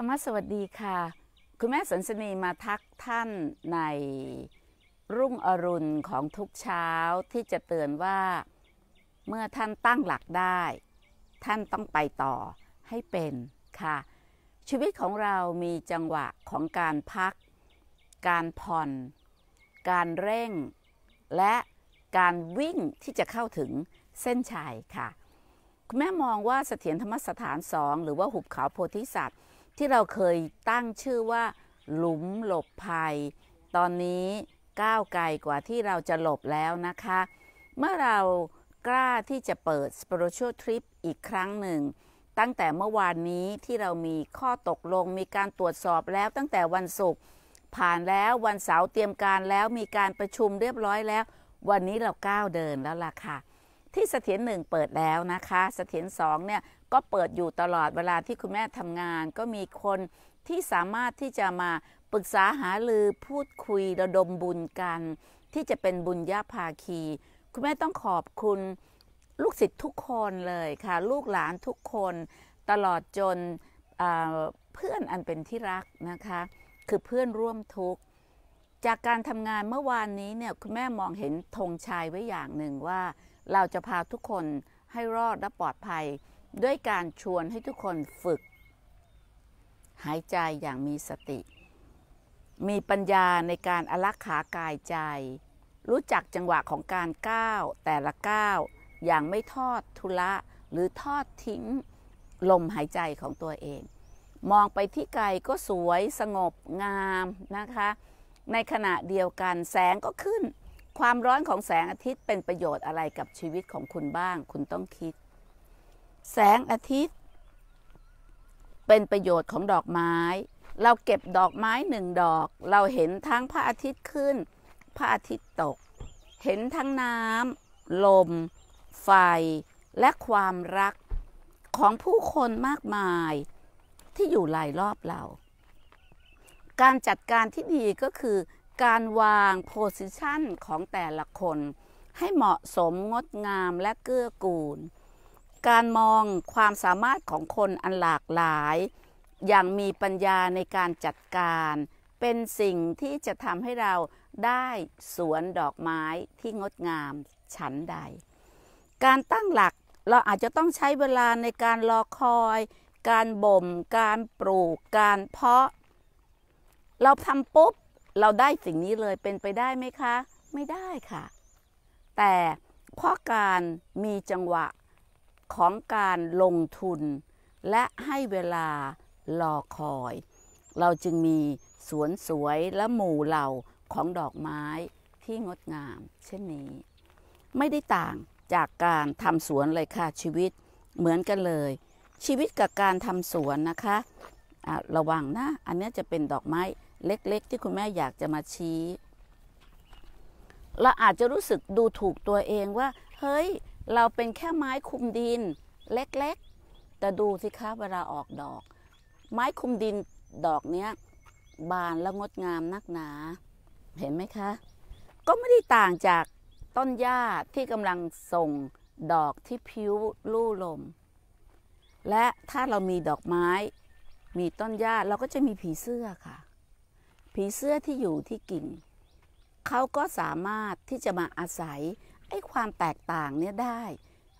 ธรรมสวัสดีค่ะ คุณแม่สันสนีมาทักท่านในรุ่งอรุณของทุกเช้าที่จะเตือนว่าเมื่อท่านตั้งหลักได้ ท่าน ต้องไปต่อให้เป็นค่ะ ชีวิตของเรามีจังหวะของการพัก การผ่อน การเร่ง และการวิ่งที่จะเข้าถึงเส้นชัยค่ะ คุณแม่มองว่าเสถียรธรรมสถานสองหรือว่าหุบเขาโพธิสัตว์ที่เราเคยตั้งชื่อว่า หลุมหลบภัย ตอนนี้ก้าวไกลกว่าที่เราจะหลบแล้วนะคะ เมื่อเรากล้าที่จะเปิด spiritual trip อีกครั้งหนึ่ง ตั้งแต่เมื่อวานนี้ที่เรามีข้อตกลง มีการตรวจสอบแล้ว ตั้งแต่วันศุกร์ผ่านแล้ววันเสาร์เตรียมการแล้วมีการประชุมเรียบร้อยแล้ว วันนี้เราก้าวเดินแล้วล่ะค่ะ ที่เสถียรหนึ่งเปิดแล้วนะคะเสถียรสองเนี่ยก็เปิดอยู่ตลอดเวลาที่คุณแม่ทำงานก็มีคนที่สามารถที่จะมาปรึกษาหารือพูดคุยระดมบุญกันที่จะเป็นบุญญาภาคี คุณแม่ต้องขอบคุณลูกศิษย์ทุกคนเลยค่ะ ลูกหลานทุกคนตลอดจนเพื่อนอันเป็นที่รักนะคะคือเพื่อนร่วมทุกข์จากการทำงานเมื่อวานนี้เนี่ยคุณแม่มองเห็นธงชัยไว้อย่างหนึ่งว่าเราจะพาทุกคนให้รอดและปลอดภัยด้วยการชวนให้ทุกคนฝึกหายใจอย่างมีสติ มีปัญญาในการอลักขากายใจ รู้จักจังหวะของการก้าวแต่ละก้าวอย่างไม่ทอดทุละหรือทอดทิ้ง ลมหายใจของตัวเอง มองไปที่ไกลก็สวยสงบงามนะคะ ในขณะเดียวกันแสงก็ขึ้น ความร้อนของแสงอาทิตย์เป็นประโยชน์อะไรกับชีวิตของคุณบ้าง คุณต้องคิดแสงอาทิตย์เป็นประโยชน์ของดอกไม้ เราเก็บดอกไม้หนึ่งดอก เราเห็นทั้งพระอาทิตย์ขึ้น พระอาทิตย์ตก เห็นทั้งน้ำ ลม ไฟ และความรักของผู้คนมากมายที่อยู่รายรอบเรา การจัดการที่ดีก็คือการวางโพสิชันของแต่ละคน ให้เหมาะสมงดงามและเกื้อกูลการมองความสามารถของคนอันหลากหลาย อย่างมีปัญญาในการจัดการ เป็นสิ่งที่จะทำให้เราได้สวนดอกไม้ที่งดงามฉันใด การตั้งหลักเราอาจจะต้องใช้เวลาในการรอคอย การบ่มการปลูก การเพาะ เราทำปุ๊บเราได้สิ่งนี้เลยเป็นไปได้ไหมคะ ไม่ได้ค่ะ แต่เพราะการมีจังหวะของการลงทุน และให้เวลา รอคอย เราจึงมีสวนสวยและหมู่เหล่า ของดอกไม้ที่งดงาม เช่นนี้ ไม่ได้ต่างจากการทำสวนเลยค่ะชีวิตเหมือนกันเลย ชีวิตกับการทำสวนนะคะะระวังนะ อันนี้จะเป็นดอกไม้เล็ก ๆ ที่คุณแม่อยากจะมาชี้เราอาจจะรู้สึกดูถูกตัวเองว่าเฮ้ยเราเป็นแค่ไม้คุมดินเล็ก ๆ แต่ดูสิคะเวลาออกดอก ไม้คุมดินดอกเนี้ย บานและงดงามนักหนา เห็นไหมคะ ก็ไม่ได้ต่างจากต้นหญ้าที่กำลังส่งดอกที่พิ้วลู่ลม และถ้าเรามีดอกไม้ มีต้นหญ้าเราก็จะมีผีเสื้อค่ะ ผีเสื้อที่อยู่ที่กิ่งเขาก็สามารถที่จะมาอาศัยไอ้ความแตกต่างเนี่ยได้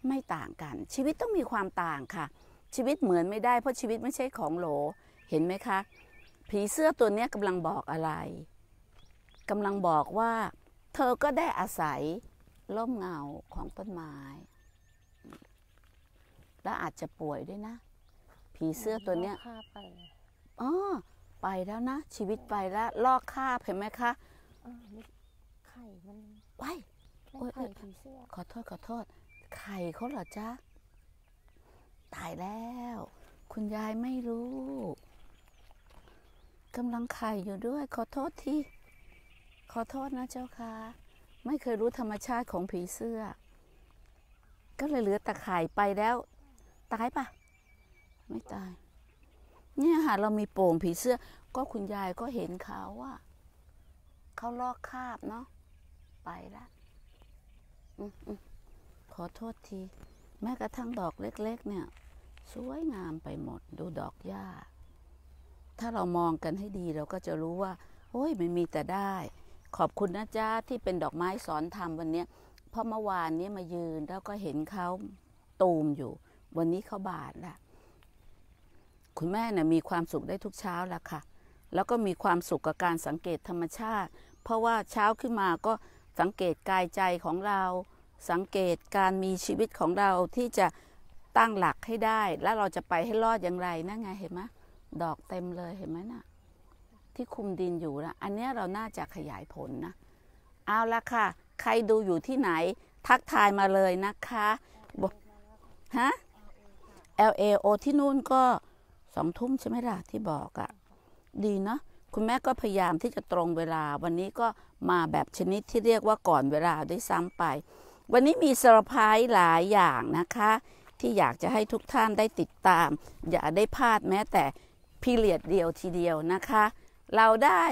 ไม่ต่างกัน ชีวิตต้องมีความต่างค่ะ ชีวิตเหมือนไม่ได้ เพราะชีวิตไม่ใช่ของโหลเห็นไหมคะ ผีเสื้อตัวนี้กำลังบอกอะไรกำลังบอกว่าเธอก็ได้อาศัยร่มเงาของต้นไม้และอาจจะป่วยด้วยนะ ผีเสื้อตัวนี้อ๋อไปแล้วนะ ชีวิตไปแล้วลอกคาบเห็นไหมคะไข่มันไวโอ้ยขอโทษขอโทษไข่เขาเหรอจ๊ะตายแล้ว คุณยายไม่รู้กำลังไข่อยู่ด้วย ขอโทษที่ขอโทษนะ เจ้าค่ะไม่เคยรู้ธรรมชาติของผีเสื้อ ก็เลยเหลือแต่ไข่ไปแล้วตายปะไม่ตาย เนี่ยค่ะเรามีโป่งผีเสื้อ ก็คุณยายก็เห็นเขาว่าเขาลอกคาบเนาะไปแล้วขอโทษที แม้กระทั่งดอกเล็กๆ เนี่ยสวยงามไปหมด ดูดอกหญ้าถ้าเรามองกันให้ดีเราก็จะรู้ว่า โอ้ยมันมีแต่ได้ ขอบคุณนะจ๊ะที่เป็นดอกไม้สอนธรรมวันนี้พอเมื่อวานนี้มายืน แล้วก็เห็นเขาตูมอยู่ วันนี้เขาบานละคุณแม่นะ่ยมีความสุขได้ทุกเช้าละค่ะ แล้วก็มีความสุขกับการสังเกตธรรมชาติ เพราะว่าเช้าขึ้นมาก็สังเกตกายใจของเรา สังเกตการมีชีวิตของเราที่จะตั้งหลักให้ได้ แล้วเราจะไปให้รอดอย่างไรนั่นไงเห็นไหม ดอกเต็มเลยเห็นไหมนะ่ะ ที่คุมดินอยู่นะ อันนี้เราน่าจะขยายผลนะ เอาละค่ะ ใครดูอยู่ที่ไหน ทักทายมาเลยนะคะ ฮะ LAO ที่นู่นก็สองทุ่มใช่ไหมล่ะที่บอกอะ่ะ ดีเนาะคุณแม่ก็พยายามที่จะตรงเวลา วันนี้ก็มาแบบชนิดที่เรียกว่าก่อนเวลาด้วยซ้ำไป วันนี้มีเซอร์ไพรส์หลายอย่างนะคะ ที่อยากจะให้ทุกท่านได้ติดตาม อย่าได้พลาดแม้แต่พิเรียดเดียวทีเดียวนะคะ เราได้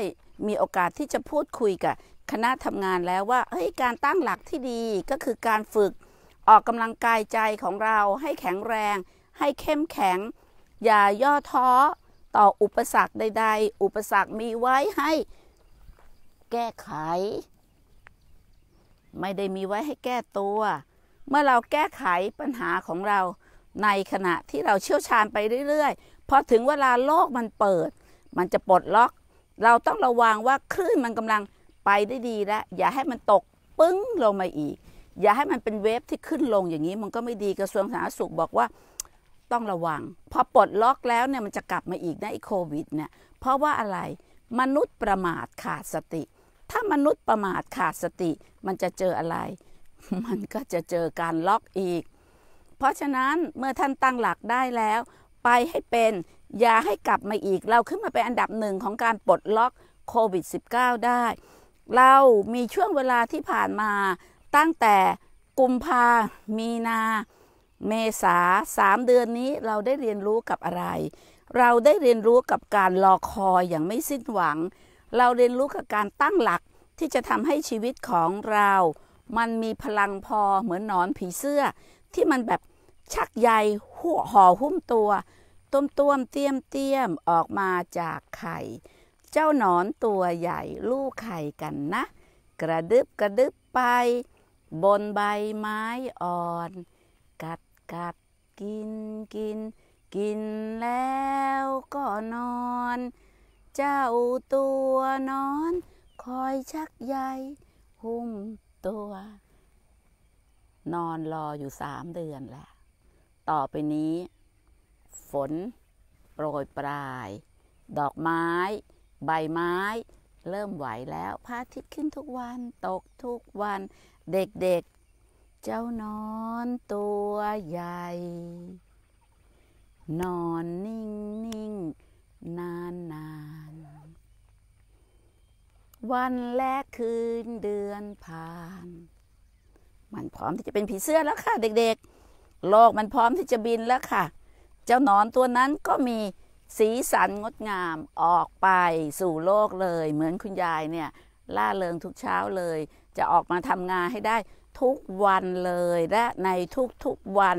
มีโอกาสที่จะพูดคุยกับคณะทำงานแล้วว่าเฮ้ยการตั้งหลักที่ดีก็คือการฝึกออกกำลังกายใจของเรา ให้แข็งแรง ให้เข้มแข็ง อย่าย่อท้อต่ออุปสรรคใดๆ อุปสรรคมีไว้ให้แก้ไข ไม่ได้มีไว้ให้แก้ตัว เมื่อเราแก้ไขปัญหาของเราในขณะที่เราเชี่ยวชาญไปเรื่อยๆ พอถึงเวลาโลกมันเปิด มันจะปลดล็อก เราต้องระวังว่าคลื่นมันกำลังไปได้ดีแล้ว อย่าให้มันตกปึ้งลงมาอีก อย่าให้มันเป็นเวฟที่ขึ้นลงอย่างนี้มันก็ไม่ดีกระทรวงสาธารณสุขบอกว่าต้องระวังพอปลดล็อกแล้วเนี่ยมันจะกลับมาอีกนะไอ้โควิดเนี่ยเพราะว่าอะไรมนุษย์ประมาทขาดสติ ถ้ามนุษย์ประมาทขาดสติมันจะเจออะไรมันก็จะเจอการล็อกอีก เพราะฉะนั้นเมื่อท่านตั้งหลักได้แล้วไปให้เป็นอย่าให้กลับมาอีกเราขึ้นมาเป็นอันดับหนึ่งของการปลดล็อกโควิด -19 ได้ เรามีช่วงเวลาที่ผ่านมาตั้งแต่กุมภามีนาเมษาสามเดือนนี้เราได้เรียนรู้กับอะไร เราได้เรียนรู้กับการรอคอยอย่างไม่สิ้นหวัง เราเรียนรู้กับการตั้งหลักที่จะทำให้ชีวิตของเรา มันมีพลังพอเหมือนนอนผีเสื้อ ที่มันแบบชักใยหัวห่อหุ้มตัวต้มต้มเตี้ยมเตี้ยมออกมาจากไข่ เจ้าหนอนตัวใหญ่ลูกไข่กันนะ กระดึบกระดึบไป บนใบไม้อ่อนกัดกัดกินกินกินแล้วก็นอน เจ้าตัวนอนคอยชักใยหุ้มตัว นอนรออยู่สามเดือนและต่อไปนี้ฝนโปรยปลาย ดอกไม้ใบไม้ เริ่มไหวแล้วพระอาทิตย์ขึ้นทุกวันตกทุกวัน เด็กๆเจ้านอนตัวใหญ่ นอนนิ่งนิ่งนานนานวันและคืนเดือนผ่าน มันพร้อมที่จะเป็นผีเสื้อแล้วค่ะ เด็กๆ โลกมันพร้อมที่จะบินแล้วค่ะ เจ้านอนตัวนั้นก็มีสีสันงดงามออกไปสู่โลกเลย เหมือนคุณยายเนี่ย ล่าเริงทุกเช้าเลย จะออกมาทำงานให้ได้ทุกวันเลยและในทุกๆวัน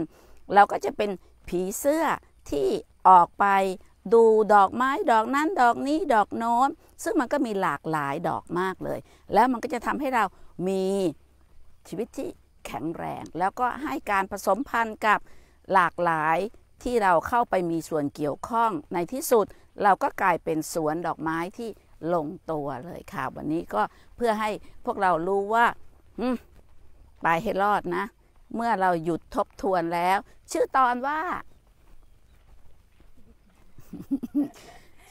เราก็จะเป็นผีเสื้อที่ออกไปดูดอกไม้ดอกนั้นดอกนี้ดอกโน้นซึ่งมันก็มีหลากหลายดอกมากเลย แล้วมันก็จะทำให้เรามีชีวิตที่แข็งแรง แล้วก็ให้การผสมพันธุ์กับหลากหลายที่เราเข้าไปมีส่วนเกี่ยวข้องในที่สุดเราก็กลายเป็นสวนดอกไม้ที่ลงตัวเลยค่ะวันนี้ก็เพื่อให้พวกเรารู้ว่าไปให้รอดนะ เมื่อเราหยุดทบทวนแล้ว ชื่อตอนว่า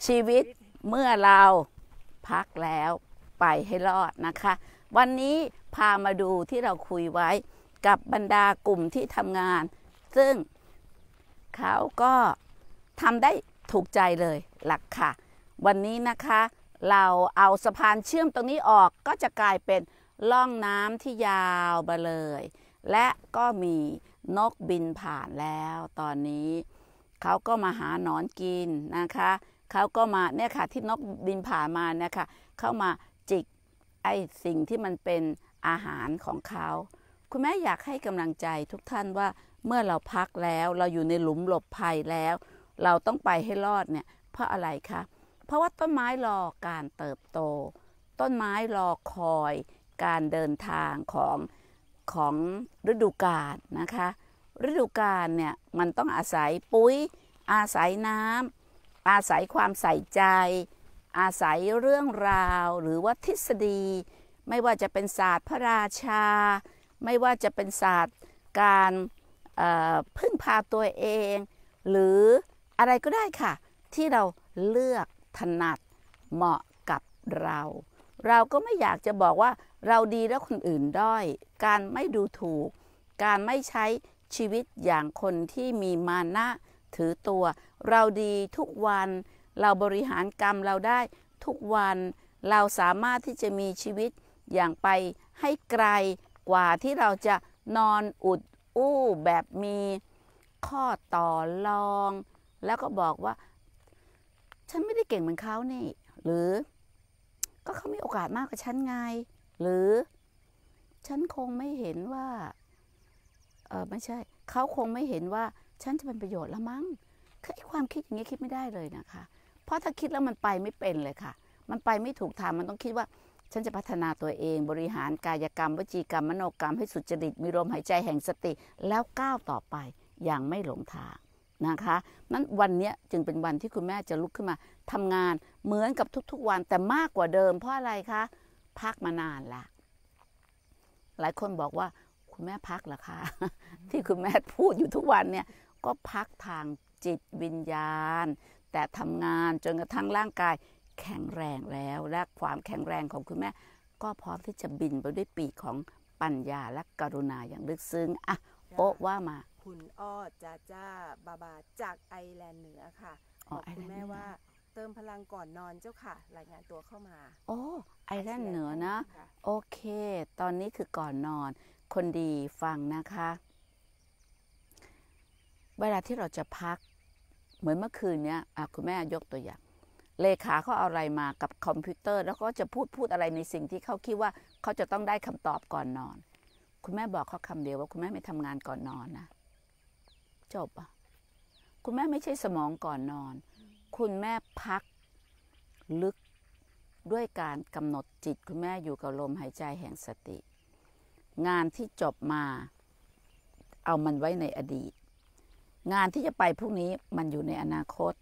ชีวิตเมื่อเราพักแล้วไปให้รอดนะคะ วันนี้พามาดูที่เราคุยไว้กับบรรดากลุ่มที่ทำงาน ซึ่งเขาก็ทำได้ถูกใจเลยหลักค่ะ วันนี้นะคะ เราเอาสะพานเชื่อมตรงนี้ออกก็จะกลายเป็นล่องน้ำที่ยาวไปเลย และก็มีนกบินผ่านแล้ว ตอนนี้เขาก็มาหาหนอนกินนะคะ เขาก็มาเนี่ยค่ะที่นกบินผ่านมาเนี่ยค่ะเข้ามาจิกไอสิ่งที่มันเป็นอาหารของเขา คุณแม่อยากให้กำลังใจทุกท่านว่าเมื่อเราพักแล้ว เราอยู่ในหลุมหลบภัยแล้ว เราต้องไปให้รอดเนี่ยเพราะอะไรคะ เพราะว่าต้นไม้รอการเติบโต ต้นไม้รอคอยการเดินทางของของฤดูกาลนะคะ ฤดูกาลเนี่ยมันต้องอาศัยปุ๋ยอาศัยน้ำอาศัยความใส่ใจ อาศัยเรื่องราวหรือว่าทฤษฎี ไม่ว่าจะเป็นศาสตร์พระราชา ไม่ว่าจะเป็นศาสตร์การพึ่งพาตัวเอง หรืออะไรก็ได้ค่ะที่เราเลือกถนัดเหมาะกับเรา เราก็ไม่อยากจะบอกว่าเราดีแล้วคนอื่นด้อย การไม่ดูถูก การไม่ใช้ชีวิตอย่างคนที่มีมานะถือตัว เราดีทุกวัน เราบริหารกรรมเราได้ทุกวัน เราสามารถที่จะมีชีวิตอย่างไปให้ไกลกว่าที่เราจะนอนอุดอู้แบบมีข้อต่อรอง แล้วก็บอกว่าฉันไม่ได้เก่งเหมือนเขานี่หรือก็เขามีโอกาสมากกว่าฉันไงหรือฉันคงไม่เห็นว่าเออไม่ใช่ เขาคงไม่เห็นว่าฉันจะเป็นประโยชน์ละมั้งคือไอ้ความคิดอย่างนี้คิดไม่ได้เลยนะคะ เพราะถ้าคิดแล้วมันไปไม่เป็นเลยค่ะ มันไปไม่ถูกทางมันต้องคิดว่า ฉันจะพัฒนาตัวเอง บริหารกายกรรม วจีกรรมมโนกรรมให้สุจริตมีลมหายใจแห่งสติแล้วก้าวต่อไปอย่างไม่หลงทางนะคะนั้นวันนี้จึงเป็นวันที่คุณแม่จะลุกขึ้นมาทำงาน เหมือนกับทุก ๆวันแต่มากกว่าเดิมเพราะอะไรคะพักมานานละหลายคนบอกว่าคุณแม่พักเหรอคะที่คุณแม่พูดอยู่ทุกวันเนี่ย ก็พักทางจิตวิญญาณ แต่ทำงานจนกระทั่งร่างกายแข็งแรงแล้ว และความแข็งแรงของคุณแม่ก็พร้อมที่จะบินไปด้วยปีกของปัญญาและกรุณาอย่างลึกซึ้งอะโอ้ว่ามา คุณอ้อจ้าจ้าบาบาจากไอแลนด์เหนือค่ะบอกคุณแม่ว่าเติมพลังก่อนนอนเจ้าค่ะ รายงานตัวเข้ามา โอ้ไอรอนเหนือนะ โอเค ตอนนี้คือก่อนนอน คนดีฟังนะคะ เวลาที่เราจะพัก เหมือนเมื่อคืนเนี้ยคุณแม่ยกตัวอย่าง เลขาเขาเอาอะไรมากับคอมพิวเตอร์ แล้วก็จะพูดพูดอะไรในสิ่งที่เขาคิดว่า เขาจะต้องได้คำตอบก่อนนอน คุณแม่บอกเขาคำเดียวว่าคุณแม่ไม่ทำงานก่อนนอนนะ จบอ่ะคุณแม่ไม่ใช่สมองก่อนนอนคุณแม่พักลึกด้วยการกำหนดจิตคุณแม่อยู่กับลมหายใจแห่งสติ งานที่จบมาเอามันไว้ในอดีต งานที่จะไปพรุ่งนี้มันอยู่ในอนาคต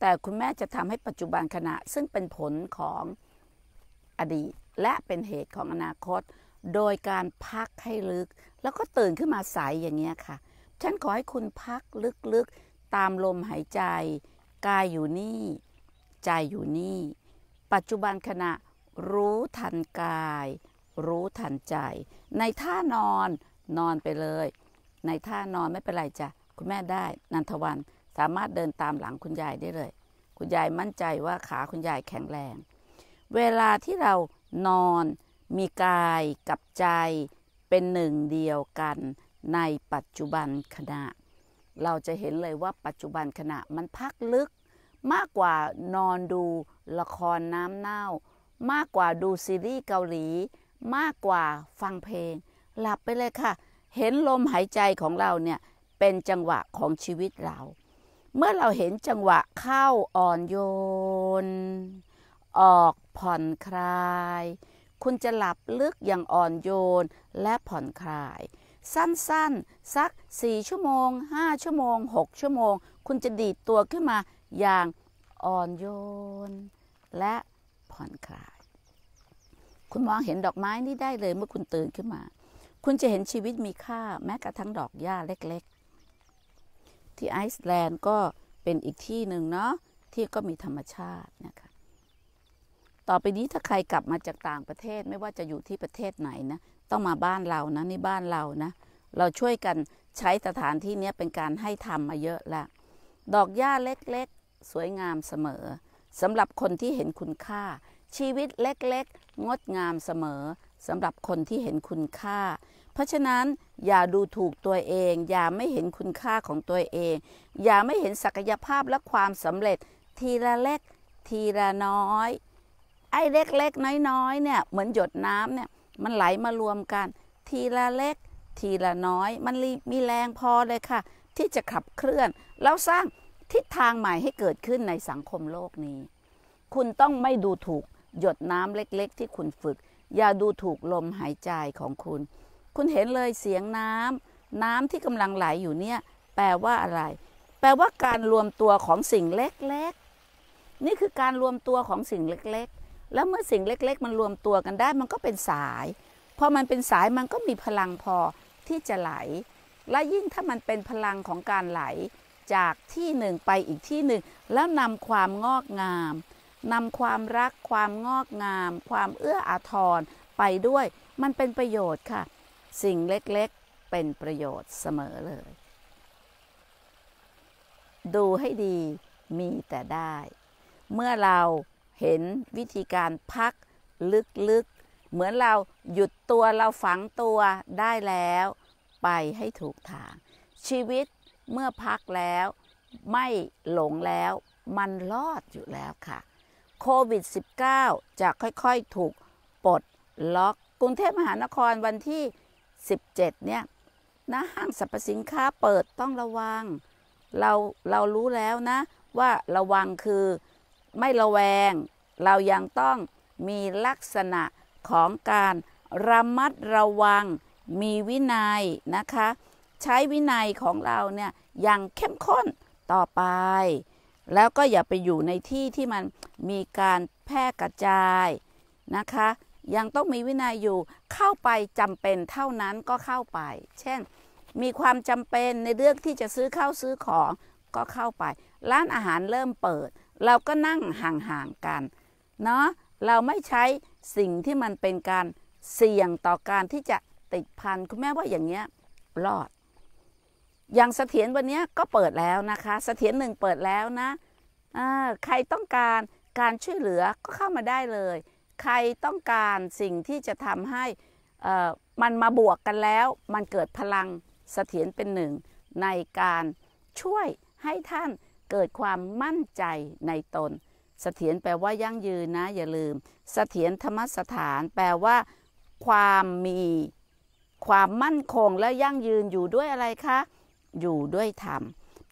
แต่คุณแม่จะทำให้ปัจจุบันขณะ ซึ่งเป็นผลของอดีตและเป็นเหตุของอนาคต โดยการพักให้ลึก แล้วก็ตื่นขึ้นมาใสยอย่างเงี้ยค่ะฉันขอให้คุณพักลึกๆ ตามลมหายใจกายอยู่นี่ใจอยู่นี่ ปัจจุบันขณะรู้ทันกาย รู้ทันใจ ในท่านอนนอนไปเลย ในท่านอนไม่เป็นไรจ้ะคุณแม่ได้ นันทวันสามารถเดินตามหลังคุณยายได้เลย คุณยายมั่นใจว่าขาคุณยายแข็งแรง เวลาที่เรานอนมีกายกับใจเป็นหนึ่งเดียวกันในปัจจุบันขณะเราจะเห็นเลยว่าปัจจุบันขณะมันพักลึก มากกว่านอนดูละครน้ำเน่า มากกว่าดูซีรีส์เกาหลี มากกว่าฟังเพลง หลับไปเลยค่ะ เห็นลมหายใจของเราเนี่ย เป็นจังหวะของชีวิตเรา เมื่อเราเห็นจังหวะเข้าอ่อนโยน ออกผ่อนคลาย คุณจะหลับลึกอย่างอ่อนโยนและผ่อนคลายสั้นๆ สัก4ชั่วโมง 5 ชั่วโมง 6 ชั่วโมง คุณจะดีดตัวขึ้นมาอย่างอ่อนโยน และผ่อนคลาย คุณมองเห็นดอกไม้นี่ได้เลยเมื่อคุณตื่นขึ้นมา คุณจะเห็นชีวิตมีค่าแม้กระทั่งดอกหญ้าเล็ก ๆ ที่ไอซ์แลนด์ก็เป็นอีกที่หนึ่งเนาะที่ก็มีธรรมชาตินะคะ ต่อไปนี้ถ้าใครกลับมาจากต่างประเทศไม่ว่าจะอยู่ที่ประเทศไหนนะต้องมาบ้านเรานะนี่บ้านเรานะเราช่วยกันใช้สถานที่นี้เป็นการให้ทำมาเยอะละดอกหญ้าเล็กๆ สวยงามเสมอสำหรับคนที่เห็นคุณค่า ชีวิตเล็กๆ งดงามเสมอสำหรับคนที่เห็นคุณค่า เพราะฉะนั้นอย่าดูถูกตัวเอง อย่าไม่เห็นคุณค่าของตัวเอง อย่าไม่เห็นศักยภาพและความสำเร็จ ทีละเล็กทีละน้อย ไอ้เล็กๆ น้อยๆเนี่ยเหมือนหยดน้ำเนี่ยมันไหลมารวมกัน ทีละเล็ก ทีละน้อยมันมีแรงพอเลยค่ะ ที่จะขับเคลื่อน แล้วสร้างทิศทางใหม่ให้เกิดขึ้นในสังคมโลกนี้ คุณต้องไม่ดูถูก หยดน้ำเล็กๆที่คุณฝึก อย่าดูถูกลมหายใจของคุณ คุณเห็นเลยเสียงน้ำน้ำที่กำลังไหลอยู่เนี่ยแปลว่าอะไร แปลว่าการรวมตัวของสิ่งเล็กๆ นี่คือการรวมตัวของสิ่งเล็กแล้วเมื่อสิ่งเล็ก ๆมันรวมตัวกันได้ มันก็เป็นสาย พอมันเป็นสายมันก็มีพลังพอที่จะไหล และยิ่งถ้ามันเป็นพลังของการไหลจากที่หนึ่งไปอีกที่หนึ่ง แล้วนำความงอกงามนำความรักความงอกงาม ความเอื้ออาทรไปด้วย มันเป็นประโยชน์ค่ะ สิ่งเล็กๆเป็นประโยชน์เสมอเลย ดูให้ดีมีแต่ได้ เมื่อเราเห็นวิธีการพักลึกๆ เหมือนเราหยุดตัวเราฝังตัวได้แล้ว ไปให้ถูกทาง ชีวิตเมื่อพักแล้วไม่หลงแล้วมันรอดอยู่แล้วค่ะโควิด -19 จะค่อยๆถูกปลดล็อก กรุงเทพมหานครวันที่ 17 เนี่ยนะห้างสรรพสินค้าเปิดต้องระวังเราเรารู้แล้วนะ ว่าระวังคือไม่ระแวง เรายังต้องมีลักษณะของการระมัดระวัง มีวินัยนะคะ ใช้วินัยของเราเนี่ยอย่างเข้มข้นต่อไป แล้วก็อย่าไปอยู่ในที่ที่มันมีการแพร่กระจายนะคะ ยังต้องมีวินัยอยู่ เข้าไปจำเป็นเท่านั้นก็เข้าไป เช่น มีความจำเป็นในเรื่องที่จะซื้อข้าวซื้อของก็เข้าไป ร้านอาหารเริ่มเปิดเราก็นั่งห่างๆกัน เนาะเราไม่ใช้สิ่งที่มันเป็นการเสี่ยงต่อการที่จะติดพัน คุณแม่ว่าอย่างเงี้ย รอด อย่างเสถียรวันนี้ก็เปิดแล้วนะคะ เสถียรหนึ่งเปิดแล้วนะใครต้องการการช่วยเหลือก็เข้ามาได้เลย ใครต้องการสิ่งที่จะทำให้มันมาบวกกันแล้ว มันเกิดพลังเสถียรเป็นหนึ่งในการช่วยให้ท่านเกิดความมั่นใจในตนเสถียรแปลว่า ยั่งยืนนะอย่าลืมเสถียรธรรมสถาน แปลว่าความมีความมั่นคงและยั่งยืนอยู่ด้วยอะไรคะ อยู่ด้วยธรรม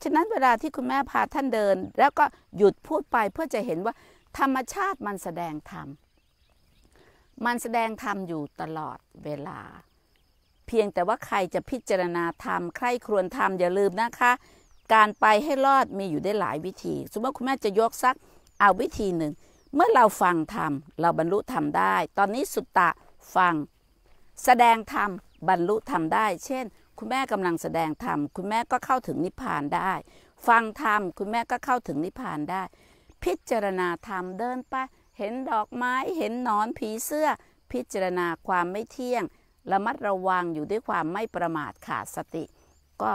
ฉะนั้นเวลาที่คุณแม่พาท่านเดิน แล้วก็หยุดพูดไปเพื่อจะเห็นว่า ธรรมชาติมันแสดงธรรมมันแสดงธรรมอยู่ตลอดเวลา เพียงแต่ว่าใครจะพิจารณาธรรมใครครวญธรรมอย่าลืมนะคะการไปให้รอดมีอยู่ได้หลายวิธี สมมติคุณแม่จะยกซักเอาวิธีหนึ่ง เมื่อเราฟังธรรมเราบรรลุธรรมได้ ตอนนี้สุตตะฟัง แสดงธรรมบรรลุธรรมได้ เช่น คุณแม่กำลังแสดงธรรมคุณแม่ก็เข้าถึงนิพพานได้ ฟังธรรมคุณแม่ก็เข้าถึงนิพพานได้ พิจารณาธรรมเดินไปเห็นดอกไม้เห็นนอนผีเสื้อ พิจารณาความไม่เที่ยงระมัดระวังอยู่ด้วยความไม่ประมาทขาดสติก็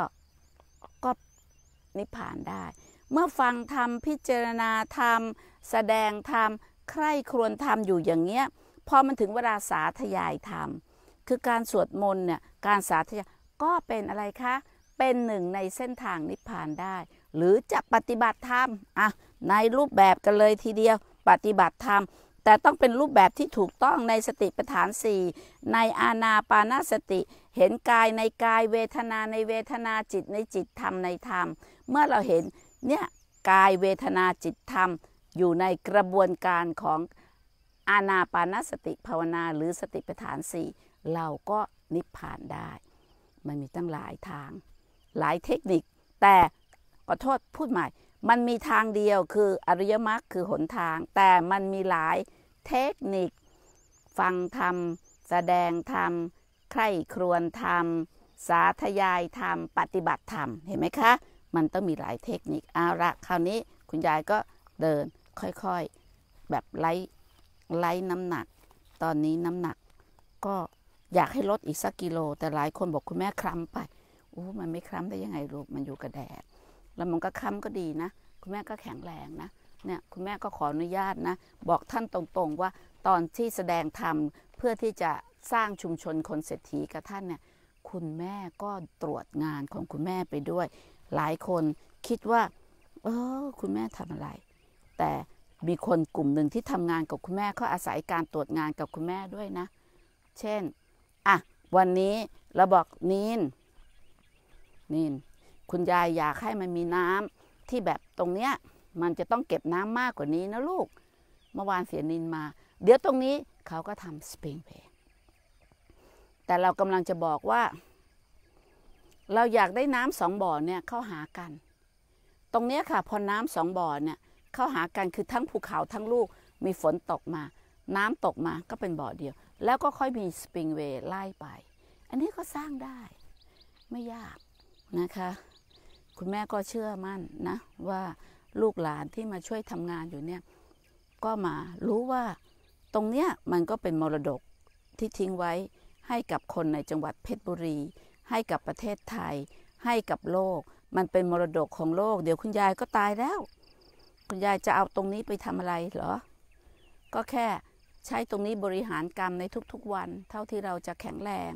นิพพานได้ เมื่อฟังธรรม พิจารณาธรรม แสดงธรรม ใคร่ครวญธรรมอยู่อย่างเงี้ย พอมันถึงเวลาสาธยายธรรม คือการสวดมนต์เนี่ย การสาธยายก็เป็นอะไรคะ เป็นหนึ่งในเส้นทางนิพพานได้ หรือจะปฏิบัติธรรม อ่ะ ในรูปแบบกันเลยทีเดียว ปฏิบัติธรรม แต่ต้องเป็นรูปแบบที่ถูกต้องในสติปัฏฐาน 4 ในอาณาปานาสติ เห็นกายในกาย เวทนาในเวทนา จิตในจิต ธรรมในธรรมเมื่อเราเห็นเนี่ยกายเวทนาจิตธรรมอยู่ในกระบวนการของอาณาปานสติภาวนาหรือสติปัฏฐานสี่เราก็นิพพานได้ มันมีตั้งหลายทางหลายเทคนิคแต่ขอโทษพูดใหม่ มันมีทางเดียวคืออริยมรรคคือหนทาง แต่มันมีหลายเทคนิค ฟังธรรม แสดงธรรม ใคร่ครวญธรรม สาธยายธรรมปฏิบัติธรรมเห็นไหมคะมันต้องมีหลายเทคนิคเอาละคราวนี้คุณยายก็เดินค่อยๆแบบไล่ไล่น้ำหนัก ตอนนี้น้ำหนัก ก็อยากให้ลดอีกสักกิโล แต่หลายคนบอกคุณแม่คล้ำไป อู้มันไม่คล้ำได้ยังไงลูกมันอยู่กับแดด แล้วมันก็คล้ำก็ดีนะ คุณแม่ก็แข็งแรงนะ เนี่ย คุณแม่ก็ขออนุญาตนะ บอกท่านตรง ๆ ว่าตอนที่แสดงธรรมเพื่อที่จะสร้างชุมชนคนเศรษฐีกับท่านเนี่ย คุณแม่ก็ตรวจงานของคุณแม่ไปด้วยหลายคนคิดว่าเออคุณแม่ทำอะไร แต่มีคนกลุ่มหนึ่งที่ทำงานกับคุณแม่เขาอาศัยการตรวจงานกับคุณแม่ด้วยนะ เช่นอ่ะวันนี้เราบอกนีนนีนคุณยายอยากให้มันมีน้ำที่แบบตรงเนี้ย มันจะต้องเก็บน้ำมากกว่านี้นะลูก เมื่อวานเสียนินมา เดี๋ยวตรงนี้เขาก็ทำสปริงเพแต่เรากำลังจะบอกว่าเราอยากได้น้ำสองบ่อเนี่ย เข้าหากัน ตรงนี้ค่ะ พอน้ำสองบ่อเนี่ยเข้าหากันคือทั้งภูเขาทั้งลูกมีฝนตกมา น้ำตกมาก็เป็นบ่อเดียว แล้วก็ค่อยมีสปริงเวย์ไล่ไป อันนี้ก็สร้างได้ไม่ยากนะคะ คุณแม่ก็เชื่อมั่นนะว่าลูกหลานที่มาช่วยทำงานอยู่เนี่ยก็มารู้ว่าตรงเนี้ยมันก็เป็นมรดกที่ทิ้งไว้ให้กับคนในจังหวัดเพชรบุรีให้กับประเทศไทยให้กับโลก มันเป็นมรดกของโลก เดี๋ยวคุณยายก็ตายแล้ว คุณยายจะเอาตรงนี้ไปทำอะไรเหรอ ก็แค่ใช้ตรงนี้บริหารกรรมในทุก ๆ วัน เท่าที่เราจะแข็งแรง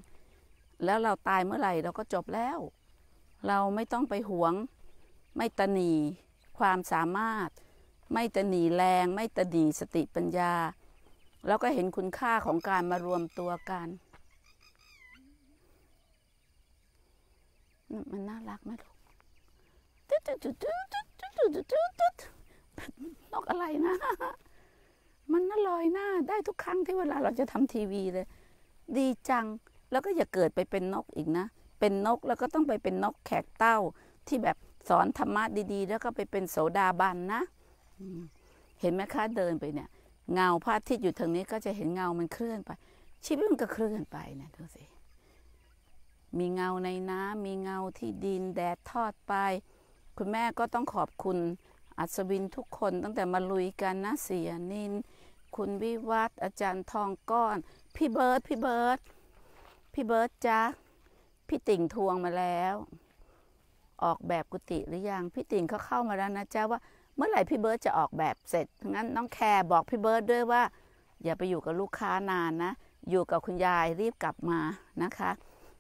แล้วเราตายเมื่อไหร่เราก็จบแล้ว เราไม่ต้องไปหวง ไม่ตนีความสามารถ ไม่ตนีแรง ไม่ตนีสติปัญญา แล้วก็เห็นคุณค่าของการมารวมตัวกันมันน่ารักไหมลูกตุ๊ดตุ๊ดตุ๊ดตุ๊ดตุ๊ดตุ๊ดนกอะไรนะ มันน่าลอยหน้าได้ทุกครั้งที่เวลาเราจะทำทีวีเลย ดีจัง แล้วก็อย่าเกิดไปเป็นนกอีกนะ เป็นนกแล้วก็ต้องไปเป็นนกแขกเต้าที่แบบสอนธรรมะดี ๆ แล้วก็ไปเป็นโสดาบันนะ เห็นไหมคะเดินไปเนี่ย เงาพระอาทิตย์อยู่ทางนี้ ก็จะเห็นเงามันเคลื่อนไป ชีวิตมันก็เคลื่อนไปนะดูสิมีเงาในน้ำมีเงาที่ดินแดดทอดไป คุณแม่ก็ต้องขอบคุณอัศวินทุกคนตั้งแต่มาลุยกันนะเสียนินคุณวิวัฒอาจารย์ทองก้อนพี่เบิร์ดพี่เบิร์ดพี่เบิร์ดจ้าพี่ติ่งทวงมาแล้วออกแบบกุฏิหรือยังพี่ติ่งเขาเข้ามาแล้วนะจ้าว่าเมื่อไหร่พี่เบิร์ดจะออกแบบเสร็จงั้นน้องแคร์บอกพี่เบิร์ดด้วยว่า อย่าไปอยู่กับลูกค้านานนะอยู่กับคุณยายรีบกลับมานะคะ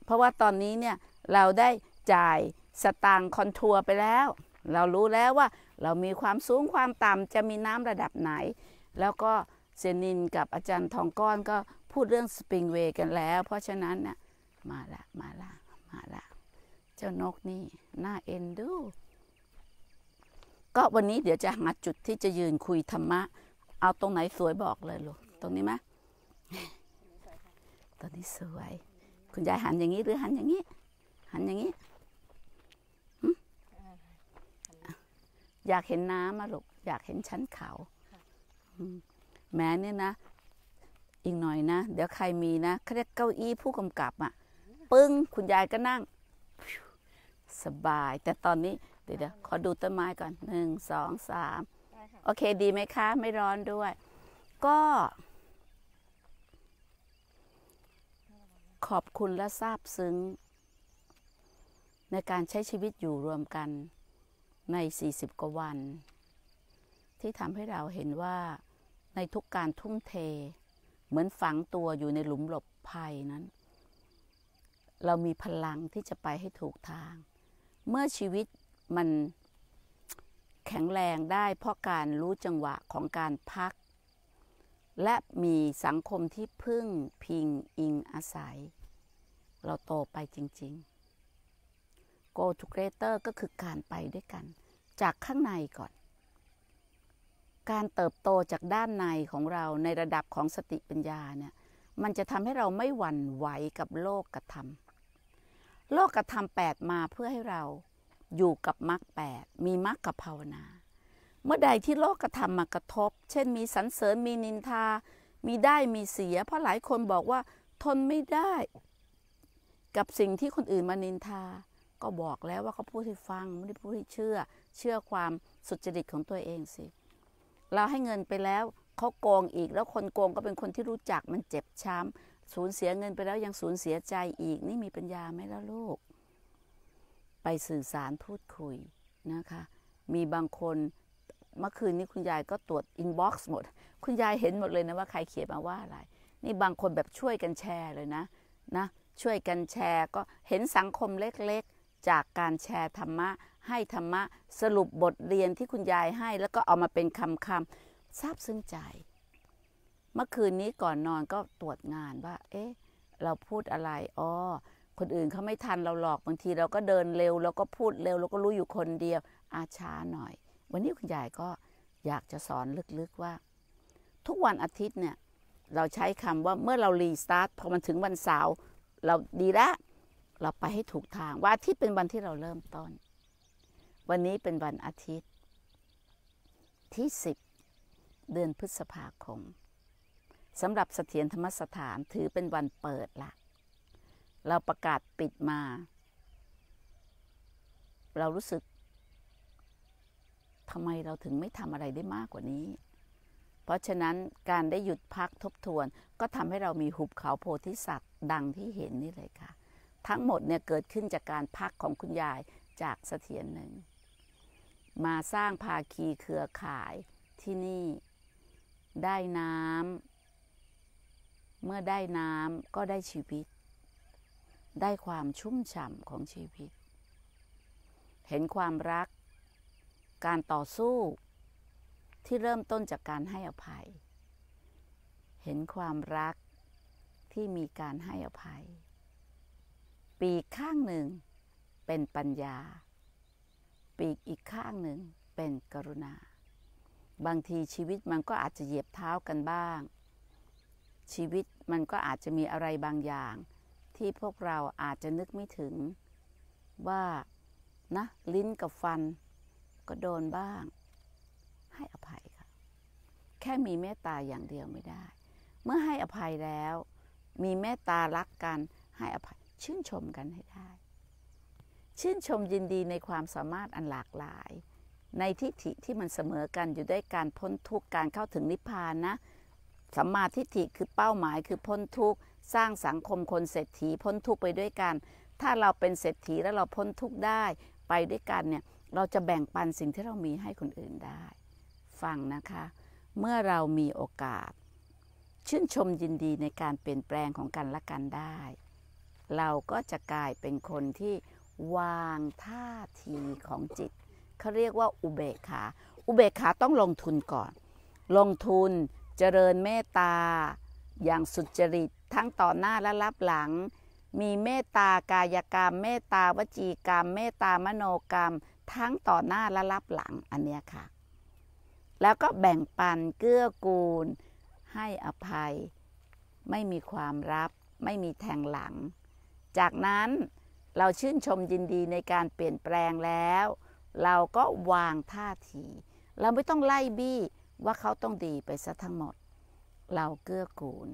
เพราะว่าตอนนี้เนี่ยเราได้จ่ายสตางค์คอนทัวร์ไปแล้ว เรารู้แล้วว่า เรามีความสูงความต่ำจะมีน้ำระดับไหน แล้วก็เซนินกับอาจารย์ทองก้อนก็พูดเรื่องสปริงเวกันแล้ว เพราะฉะนั้นน่ะมาละมาละมาละเจ้านกนี่น่าเอ็นดู ก็วันนี้เดี๋ยวจะหาจุดที่จะยืนคุยธรรมะ เอาตรงไหนสวยบอกเลยลูกตรงนี้ไหมตรงนี้สวยคุณยายหันอย่างนี้ หรือหันอย่างนี้ หันอย่างนี้ อยากเห็นน้ำมาลูกอยากเห็นชั้นเขาแม้เนี่ยนะอีกหน่อยนะเดี๋ยวใครมีนะเขาเรียกเก้าอี้ผู้กำกับอะปึ้งคุณยายก็นั่ง สบาย แต่ตอนนี้ เดี๋ยวเดี๋ยวขอดูต้นไม้ก่อนหนึ่งสองสามโอเค ดีไหมคะ ไม่ร้อนด้วย ก็ขอบคุณและซาบซึ้งในการใช้ชีวิตอยู่รวมกันใน 40 กว่าวัน ที่ทำให้เราเห็นว่าในทุกการทุ่มเทเหมือนฝังตัวอยู่ในหลุมหลบภัยนั้น เรามีพลังที่จะไปให้ถูกทาง เมื่อชีวิตมันแข็งแรงได้เพราะการรู้จังหวะของการพักและมีสังคมที่พึ่งพิงอิงอาศัย เราโตไปจริงๆ go to greater ก็คือการไปด้วยกัน จากข้างในก่อน การเติบโตจากด้านในของเราในระดับของสติปัญญาเนี่ยมันจะทำให้เราไม่หวั่นไหวกับโลกกระทำโลกกระทำแปดมาเพื่อให้เราอยู่กับมรรคแปดมีมรรคกับภาวนาเมื่อใดที่โลกกระทำมากระทบ เช่นมีสรรเสริญมีนินทา มีได้มีเสีย เพราะหลายคนบอกว่า ทนไม่ได้ กับสิ่งที่คนอื่นมานินทา ก็บอกแล้วว่าเขาพูดให้ฟังไม่ได้พูดให้เชื่อ เชื่อความสุจริตของตัวเองสิ เราให้เงินไปแล้ว เขาโกงอีก แล้วคนโกงก็เป็นคนที่รู้จักมันเจ็บช้ำสูญเสียเงินไปแล้วยังสูญเสียใจอีก นี่มีปัญญาไหมล่ะลูก ไปสื่อสารพูดคุยนะคะ มีบางคนเมื่อคืนนี้คุณยายก็ตรวจอินบ็อกซ์หมด คุณยายเห็นหมดเลยนะว่าใครเขียนมาว่าอะไร นี่บางคนแบบช่วยกันแชร์เลยนะ นะ ช่วยกันแชร์ก็เห็นสังคมเล็กๆ จากการแชร์ธรรมะให้ธรรมะสรุปบทเรียนที่คุณยายให้ แล้วก็เอามาเป็นคำคำซาบซึ้งใจ เมื่อคืนนี้ก่อนนอนก็ตรวจงานว่า เอ๊ะเราพูดอะไรอ๋อคนอื่นเขาไม่ทันเราหลอก บางที เราก็เดินเร็วเราก็พูดเร็วเราก็รู้อยู่คนเดียวอาช้าหน่อยวันนี้คุณยายก็อยากจะสอนลึกๆว่า ทุกวันอาทิตย์เนี่ยเราใช้คำว่าเมื่อเรารีสตาร์ทพอมันถึงวันเสาร์เราดีละเราไปให้ถูกทาง ว่าอาทิตย์เป็นวันที่เราเริ่มต้น วันนี้เป็นวันอาทิตย์ที่10เดือนพฤษภาคมสำหรับสถียนธรรมสถานถือเป็นวันเปิดละเราประกาศปิดมา เรารู้สึกทำไมเราถึงไม่ทำอะไรได้มากกว่านี้ เพราะฉะนั้นการได้หยุดพักทบทวน ก็ทำให้เรามีหุบเขาโพธิสัตว์ดังที่เห็นนี่เลยค่ะ ทั้งหมด เนี่ย เกิดขึ้นจากการพักของคุณยายจากเสถียรหนึ่ง มาสร้างภาคีเครือข่ายที่นี่ได้น้ำเมื่อได้น้ำก็ได้ชีวิต ได้ความชุ่มฉ่ำของชีวิต เห็นความรักการต่อสู้ที่เริ่มต้นจากการให้อภัย เห็นความรักที่มีการให้อภัย ปีกข้างหนึ่งเป็นปัญญา ปีกอีกข้างหนึ่งเป็นกรุณา บางทีชีวิตมันก็อาจจะเหยียบเท้ากันบ้าง ชีวิตมันก็อาจจะมีอะไรบางอย่างที่พวกเราอาจจะนึกไม่ถึงว่า นะลิ้นกับฟันก็โดนบ้างให้อภัยค่ะแค่มีเมตตาอย่างเดียวไม่ได้ เมื่อให้อภัยแล้วมีเมตตารักกันให้อภัยชื่นชมกันให้ได้ ชื่นชมยินดีในความสามารถอันหลากหลาย ในทิฏฐิที่มันเสมอกันอยู่ด้วยการพ้นทุกข์การเข้าถึงนิพพานนะสัมมาทิฏฐิคือเป้าหมายคือพ้นทุกข์สร้างสังคมคนเศรษฐีพ้นทุกข์ไปด้วยกันถ้าเราเป็นเศรษฐีแล้วเราพ้นทุกข์ได้ไปด้วยกันเนี่ยเราจะแบ่งปันสิ่งที่เรามีให้คนอื่นได้ ฟังนะคะ เมื่อเรามีโอกาส ชื่นชมยินดีในการเปลี่ยนแปลงของกันและกันได้ เราก็จะกลายเป็นคนที่วางท่าทีของจิต เขาเรียกว่าอุเบกขา อุเบกขาต้องลงทุนก่อน ลงทุนเจริญเมตตาอย่างสุจริตทั้งต่อหน้าและรับหลัง มีเมตตากายกรรมเมตตาวจีกรรมเมตตามโนกรรมทั้งต่อหน้าและรับหลังอันเนี้ยค่ะ แล้วก็แบ่งปันเกื้อกูลให้อภัย ไม่มีความรับไม่มีแทงหลัง จากนั้นเราชื่นชมยินดีในการเปลี่ยนแปลงแล้ว เราก็วางท่าทีเราไม่ต้องไล่บี้ ว่าเขาต้องดีไปซะทั้งหมดเราเกื้อกูล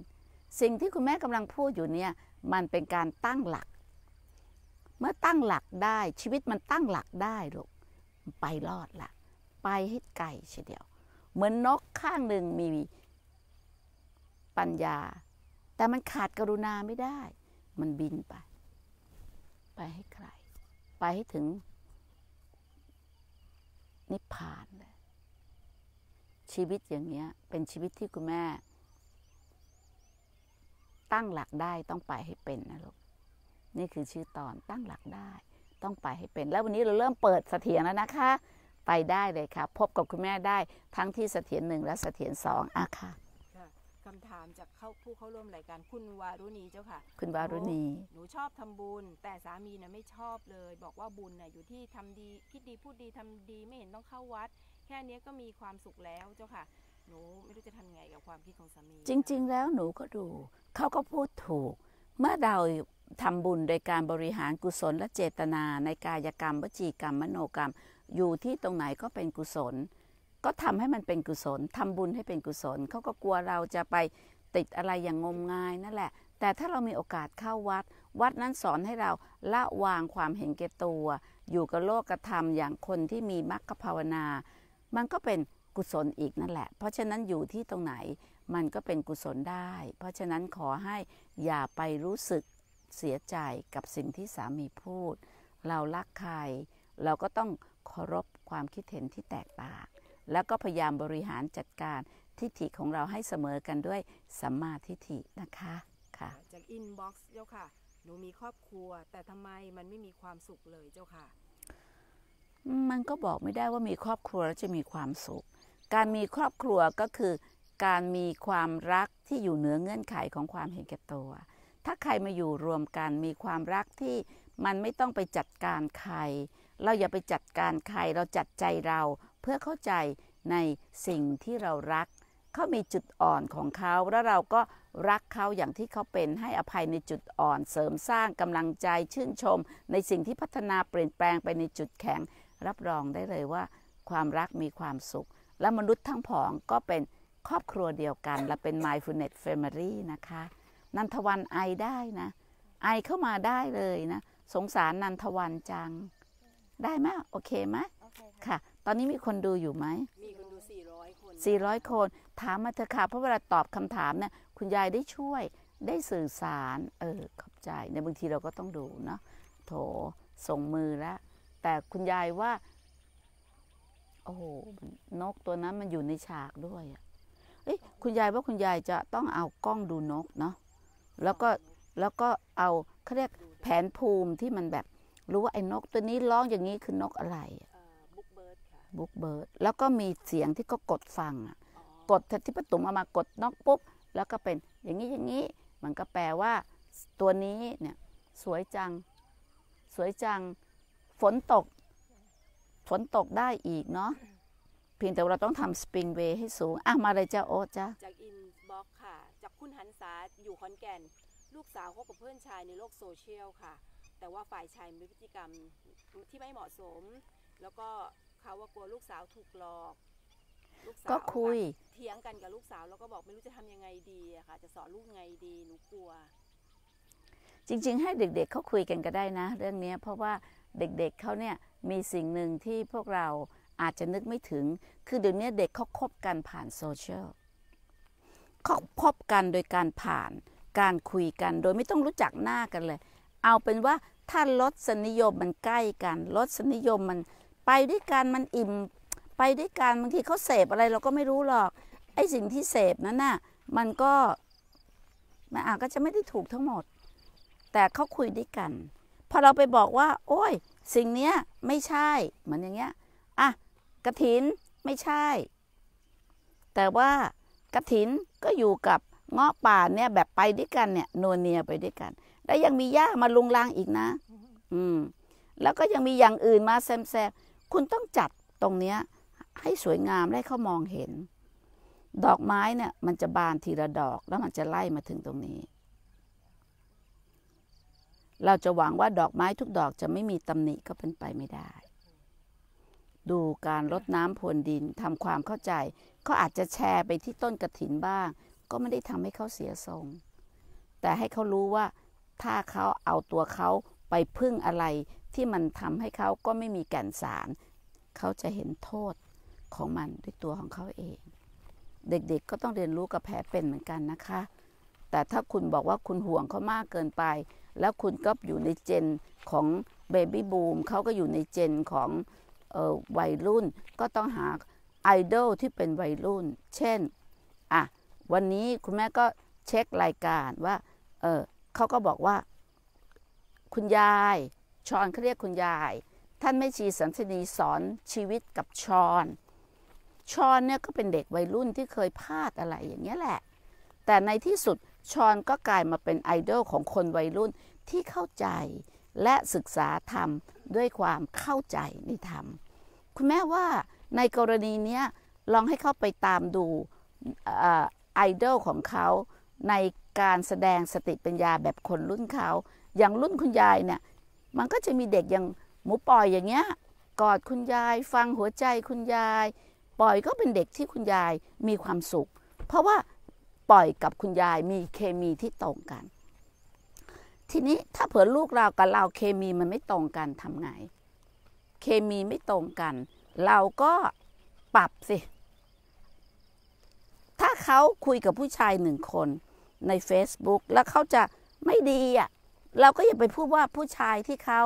สิ่งที่คุณแม่กำลังพูดอยู่เนี่ยมันเป็นการตั้งหลักเมื่อตั้งหลักได้ ชีวิตมันตั้งหลักได้ลูกไปรอดละ ไปให้ไกลเฉยเดียว เหมือนนกข้างหนึ่งมี ปัญญา แต่มันขาดกรุณาไม่ได้ มันบินไป ไปให้ไกล ไปให้ถึง นิพพานเลยชีวิตอย่างเนี้ยเป็นชีวิตที่คุณแม่ ตั้งหลักได้ต้องไปให้เป็นนะลูกนี่คือชื่อตอนตั้งหลักได้ต้องไปให้เป็นแล้ววันนี้เราเริ่มเปิดเสถียรแล้วนะคะ ไปได้เลยค่ะพบกับคุณแม่ได้ทั้งที่เสถียรหนึ่งและเสถียรสองอะค่ะคำถามจากเขาผู้เข้าร่วมรายการคุณวารุณีเจ้าค่ะคุณวารุณีหนูชอบทำบุญแต่สามีนะ่ะไม่ชอบเลย บอกว่าบุญนะ่ะอยู่ที่ทำดี คิดดีพูดดีทำดีไม่เห็นต้องเข้าวัด แค่นี้ก็มีความสุขแล้วเจ้าค่ะหนูไม่รู้จะทำไงกับความคิดของสามีจริง ๆ แล้วหนูก็ดูเขาก็พูดถูกเมื่อเราทำบุญโดยการบริหารกุศลและเจตนา ในกายกรรมวจีกรรมมโนกรรม อยู่ที่ตรงไหนก็เป็นกุศล ก็ทำให้มันเป็นกุศล ทำบุญให้เป็นกุศลเขาก็กลัวเราจะไปติดอะไรอย่างงมงายนั่นแหละ แต่ถ้าเรามีโอกาสเข้าวัด วัดนั้นสอนให้เราละวางความเห็นแก่ตัว อยู่กับโลกธรรมอย่างคนที่มีมรรคภาวนามันก็เป็นกุศลอีกนั่นแหละ เพราะฉะนั้นอยู่ที่ตรงไหนมันก็เป็นกุศลได้ เพราะฉะนั้นขอให้อย่าไปรู้สึกเสียใจ กับสิ่งที่สามีพูด เรารักใคร เราก็ต้องเคารพความคิดเห็นที่แตกต่าง แล้วก็พยายามบริหารจัดการทิฏฐิของเราให้เสมอกันด้วยสัมมาทิฏฐินะคะค่ะ จากอินบ็อกซ์เจ้าค่ะ หนูมีครอบครัวแต่ทำไมมันไม่มีความสุขเลยเจ้าค่ะ มันก็บอกไม่ได้ว่ามีครอบครัวแล้วจะมีความสุข การมีครอบครัวก็คือการมีความรักที่อยู่เหนือเงื่อนไขของความเห็นแก่ตัว ถ้าใครมาอยู่รวมกันมีความรักที่มันไม่ต้องไปจัดการใคร เราอย่าไปจัดการใคร เราจัดใจเราเพื่อเข้าใจในสิ่งที่เรารัก เขามีจุดอ่อนของเขาแล้วเราก็รักเขาอย่างที่เขาเป็นให้อภัยในจุดอ่อนเสริมสร้าง กำลังใจ ชื่นชม ในสิ่งที่พัฒนาเปลี่ยนแปลงไปในจุดแข็ง รับรองได้เลยว่า ความรักมีความสุข และมนุษย์ทั้งผองก็เป็นครอบครัวเดียวกันเราเป็น mindfulness family นะคะ นันทวันไอได้นะ ไอเข้ามาได้เลยนะ สงสารนันทวันจังได้ไหมโอเคไหมค่ะ ตอนนี้มีคนดูอยู่ไหมมีคนดู 400 คน 400 คนถามมาเถอะค่ะ เพราะเวลาตอบคำถามเนี่ยคุณยายได้ช่วยได้สื่อสาร เออ ขอบใจ ในบางทีเราก็ต้องดูเนาะโถส่งมือละแต่คุณยายว่า โอ้โห นกตัวนั้นมันอยู่ในฉากด้วยอะเอ้คุณยายว่าคุณยายจะต้องเอากล้องดูนกเนาะแล้วก็แล้วก็เอาเขาเรียกแผนภูมิที่มันแบบรู้ว่าไอ้นกตัวนี้ร้องอย่างนี้คือนกอะไรบุ๊กเบิร์ดแล้วก็มีเสียงที่ก็กดฟังกดที่ประตูมอามากดนกปุ๊บแล้วก็เป็นอย่างนี้อย่างนี้ มันก็แปลว่า ตัวนี้เนี่ยสวยจัง สวยจัง ฝนตก ฝนตกได้อีกเนาะเพียงแต่เราต้องทำสปริงเวย์ให้สูงอ่ะมาเลยจ้าโอ๊ตจ้าจากอินบ็อกค่ะ จากคุณหันษาอยู่ขอนแก่น ลูกสาวคบกับเพื่อนชายในโลกโซเชียลค่ะ แต่ว่าฝ่ายชายมีพฤติกรรมที่ไม่เหมาะสม แล้วก็เขาว่ากลัวลูกสาวถูกหลอกลูกสาวก็คุยเถียงกันกับลูกสาว แล้วก็บอกไม่รู้จะทำยังไงดีอะค่ะ จะสอนลูกไงดีหนูกลัว จริง ๆ ให้เด็ก ๆเเขาคุยกันก็ได้นะ เรื่องนี้เพราะว่าเด็กๆเเขาเนี่ยมีสิ่งหนึ่งที่พวกเราอาจจะนึกไม่ถึง คือเดี๋ยวนี้เด็กเขาคบกันผ่านโซเชียลเขาคบกันโดยการผ่านการคุยกันโดยไม่ต้องรู้จักหน้ากันเลย เอาเป็นว่าถ้ารสนิยมมันใกล้กันรสนิยมมัน ไปด้วยกันมันอิ่มไปด้วยกันบางทีเขาเสพอะไร เราก็ไม่รู้หรอก ไอ้สิ่งที่เสพนั้นน่ะมันก็มันอาจก็จะไม่ได้ถูกทั้งหมด แต่เขาคุยด้วยกัน พอเราไปบอกว่า โอ้ยสิ่งเนี้ยไม่ใช่เหมือนอย่างเงี้ยกระถินไม่ใช่ แต่ว่ากระถินก็อยู่กับเงาะป่าเนี่ยแบบไปด้วยกันเนี่ยนวเนียไปด้วยกัน แล้วยังมีหญ้ามาลุงลางอีกนะ อืม แล้วก็ยังมีอย่างอื่นมาแซมแซมคุณต้องจัดตรงเนี้ย ให้สวยงามให้เขามองเห็น ดอกไม้เนี่ย มันจะบานทีละดอกแล้วมันจะไล่มาถึงตรงนี้ เราจะหวังว่าดอกไม้ทุกดอกจะไม่มีตำหนิก็เป็นไปไม่ได้ดูการลดน้ำพรวนดินทำความเข้าใจก็อาจจะแชร์ไปที่ต้นกระถินบ้าง ก็ไม่ได้ทำให้เขาเสียทรง แต่ให้เขารู้ว่า ถ้าเขาเอาตัวเขาไปพึ่งอะไรที่มันทำให้เขาก็ไม่มีแก่นสาร เขาจะเห็นโทษของมันด้วยตัวของเขาเอง เด็ก ๆ ก็ต้องเรียนรู้กับแผลเป็นเหมือนกันนะคะ แต่ถ้าคุณบอกว่าคุณห่วงเขามากเกินไป แล้วคุณก็อยู่ในเจนของเบบี้บูม เขาก็อยู่ในเจนของวัยรุ่นก็ต้องหา ไอดอลที่เป็นวัยรุ่น เช่นอ่ะวันนี้คุณแม่ก็เช็ครายการว่า เออเขาก็บอกว่า คุณยาย ชอนเขาเรียกคุณยาย ท่านไม่ชีสันสนีสอนชีวิตกับชอน ชอนเนี่ยก็เป็นเด็กวัยรุ่นที่เคยพลาดอะไรอย่างเงี้ยแหละ แต่ในที่สุดชอนก็กลายมาเป็นไอดอลของคนวัยรุ่นที่เข้าใจและศึกษาธรรมด้วยความเข้าใจในธรรม คุณแม่ว่าในกรณีนี้ลองให้เข้าไปตามดูไอดอลของเขาในการแสดงสติปัญญาแบบคนรุ่นเขา อย่างรุ่นคุณยายเนี่ยมันก็จะมีเด็กอย่างหมูปล่อยอย่างเงี้ยกอดคุณยายฟังหัวใจคุณยาย ปล่อยก็เป็นเด็กที่คุณยายมีความสุข เพราะว่าปล่อยกับคุณยายมีเคมีที่ตรงกันทีนี้ถ้าเผื่อลูกเรากับเราเคมีมันไม่ตรงกันทำไงเคมีไม่ตรงกัน เราก็ปรับสิ ถ้าเขาคุยกับผู้ชายหนึ่งคนใน Facebook แล้วเขาจะไม่ดีอ่ะเราก็อย่าไปพูดว่าผู้ชายที่เขา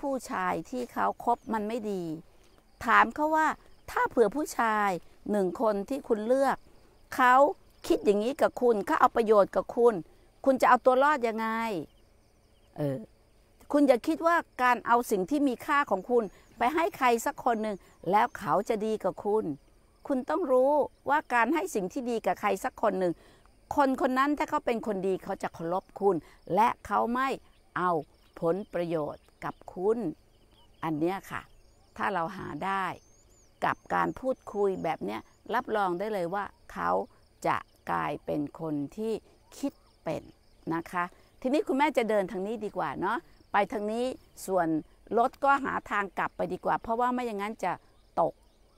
ผู้ชายที่เขาคบมันไม่ดี ถามเขาว่าถ้าเผื่อผู้ชายหนึ่งคนที่คุณเลือกเขาคิดอย่างนี้กับคุณเขาเอาประโยชน์กับคุณคุณจะเอาตัวรอดยังไง เออ คุณอย่าคิดว่าการเอาสิ่งที่มีค่าของคุณ ไปให้ใครสักคนหนึ่งแล้วเขาจะดีกับคุณ คุณต้องรู้ว่าการให้สิ่งที่ดีกับใครสักคนหนึ่ง คนคนนั้นถ้าเขาเป็นคนดีเขาจะเคารพคุณ และเขาไม่เอาผลประโยชน์กับคุณ อันเนี้ยค่ะ ถ้าเราหาได้กับการพูดคุยแบบเนี้ยรับรองได้เลยว่า เขาจะกลายเป็นคนที่คิดเป็นนะคะ ทีนี้คุณแม่จะเดินทางนี้ดีกว่าเนาะ ไปทางนี้ ส่วนรถก็หาทางกลับไปดีกว่า เพราะว่าไม่อย่างนั้นจะตก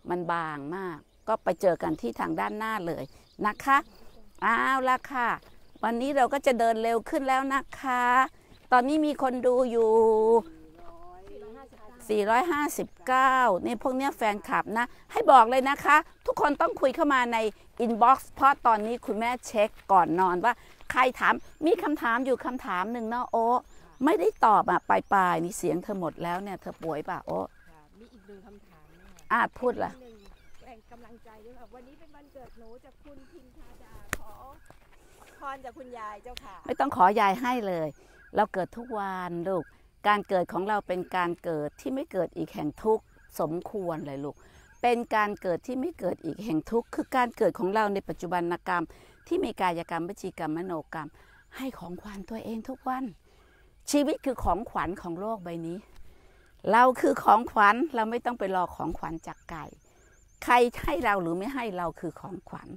มันบางมาก ก็ไปเจอกันที่ทางด้านหน้าเลยนะคะอ้าวละค่ะ วันนี้เราก็จะเดินเร็วขึ้นแล้วนะคะ ตอนนี้มีคนดูอยู่459นี่พวกเนี้ยแฟนคลับนะ ให้บอกเลยนะคะ ทุกคนต้องคุยเข้ามาในอินบ็อกซ์เพราะตอนนี้คุณแม่เช็คก่อนนอนว่าใครถามมีคำถามอยู่คำถามหนึ่งเนาะโอ้ไม่ได้ตอบอ่ะปลายปลายนี่เสียงเธอหมดแล้วเนี่ยเธอป่วยป่ะโอ้มีอีกหนึ่งคำถามอ่ะพูดล่ะแรงกำลังใจด้วยค่ะวันนี้เป็นวันเกิดหนูจากคุณพิมพาดาขอพรจากคุณยายเจ้าค่ะ ไม่ต้องขอยายให้เลย เราเกิดทุกวันลูก การเกิดของเราเป็นการเกิดที่ไม่เกิดอีกแห่งทุกสมควรเลยลูก เป็นการเกิดที่ไม่เกิดอีกแห่งทุกคือการเกิดของเราในปัจจุบันกรรมที่มีกายกรรมวจีกรรมมโนกรรมให้ของขวัญตัวเองทุกวัน ชีวิตคือของขวัญของโลกใบนี้ เราคือของขวัญเราไม่ต้องไปรอของขวัญจากไก่ ใครให้เราหรือไม่ให้เราคือของขวัญ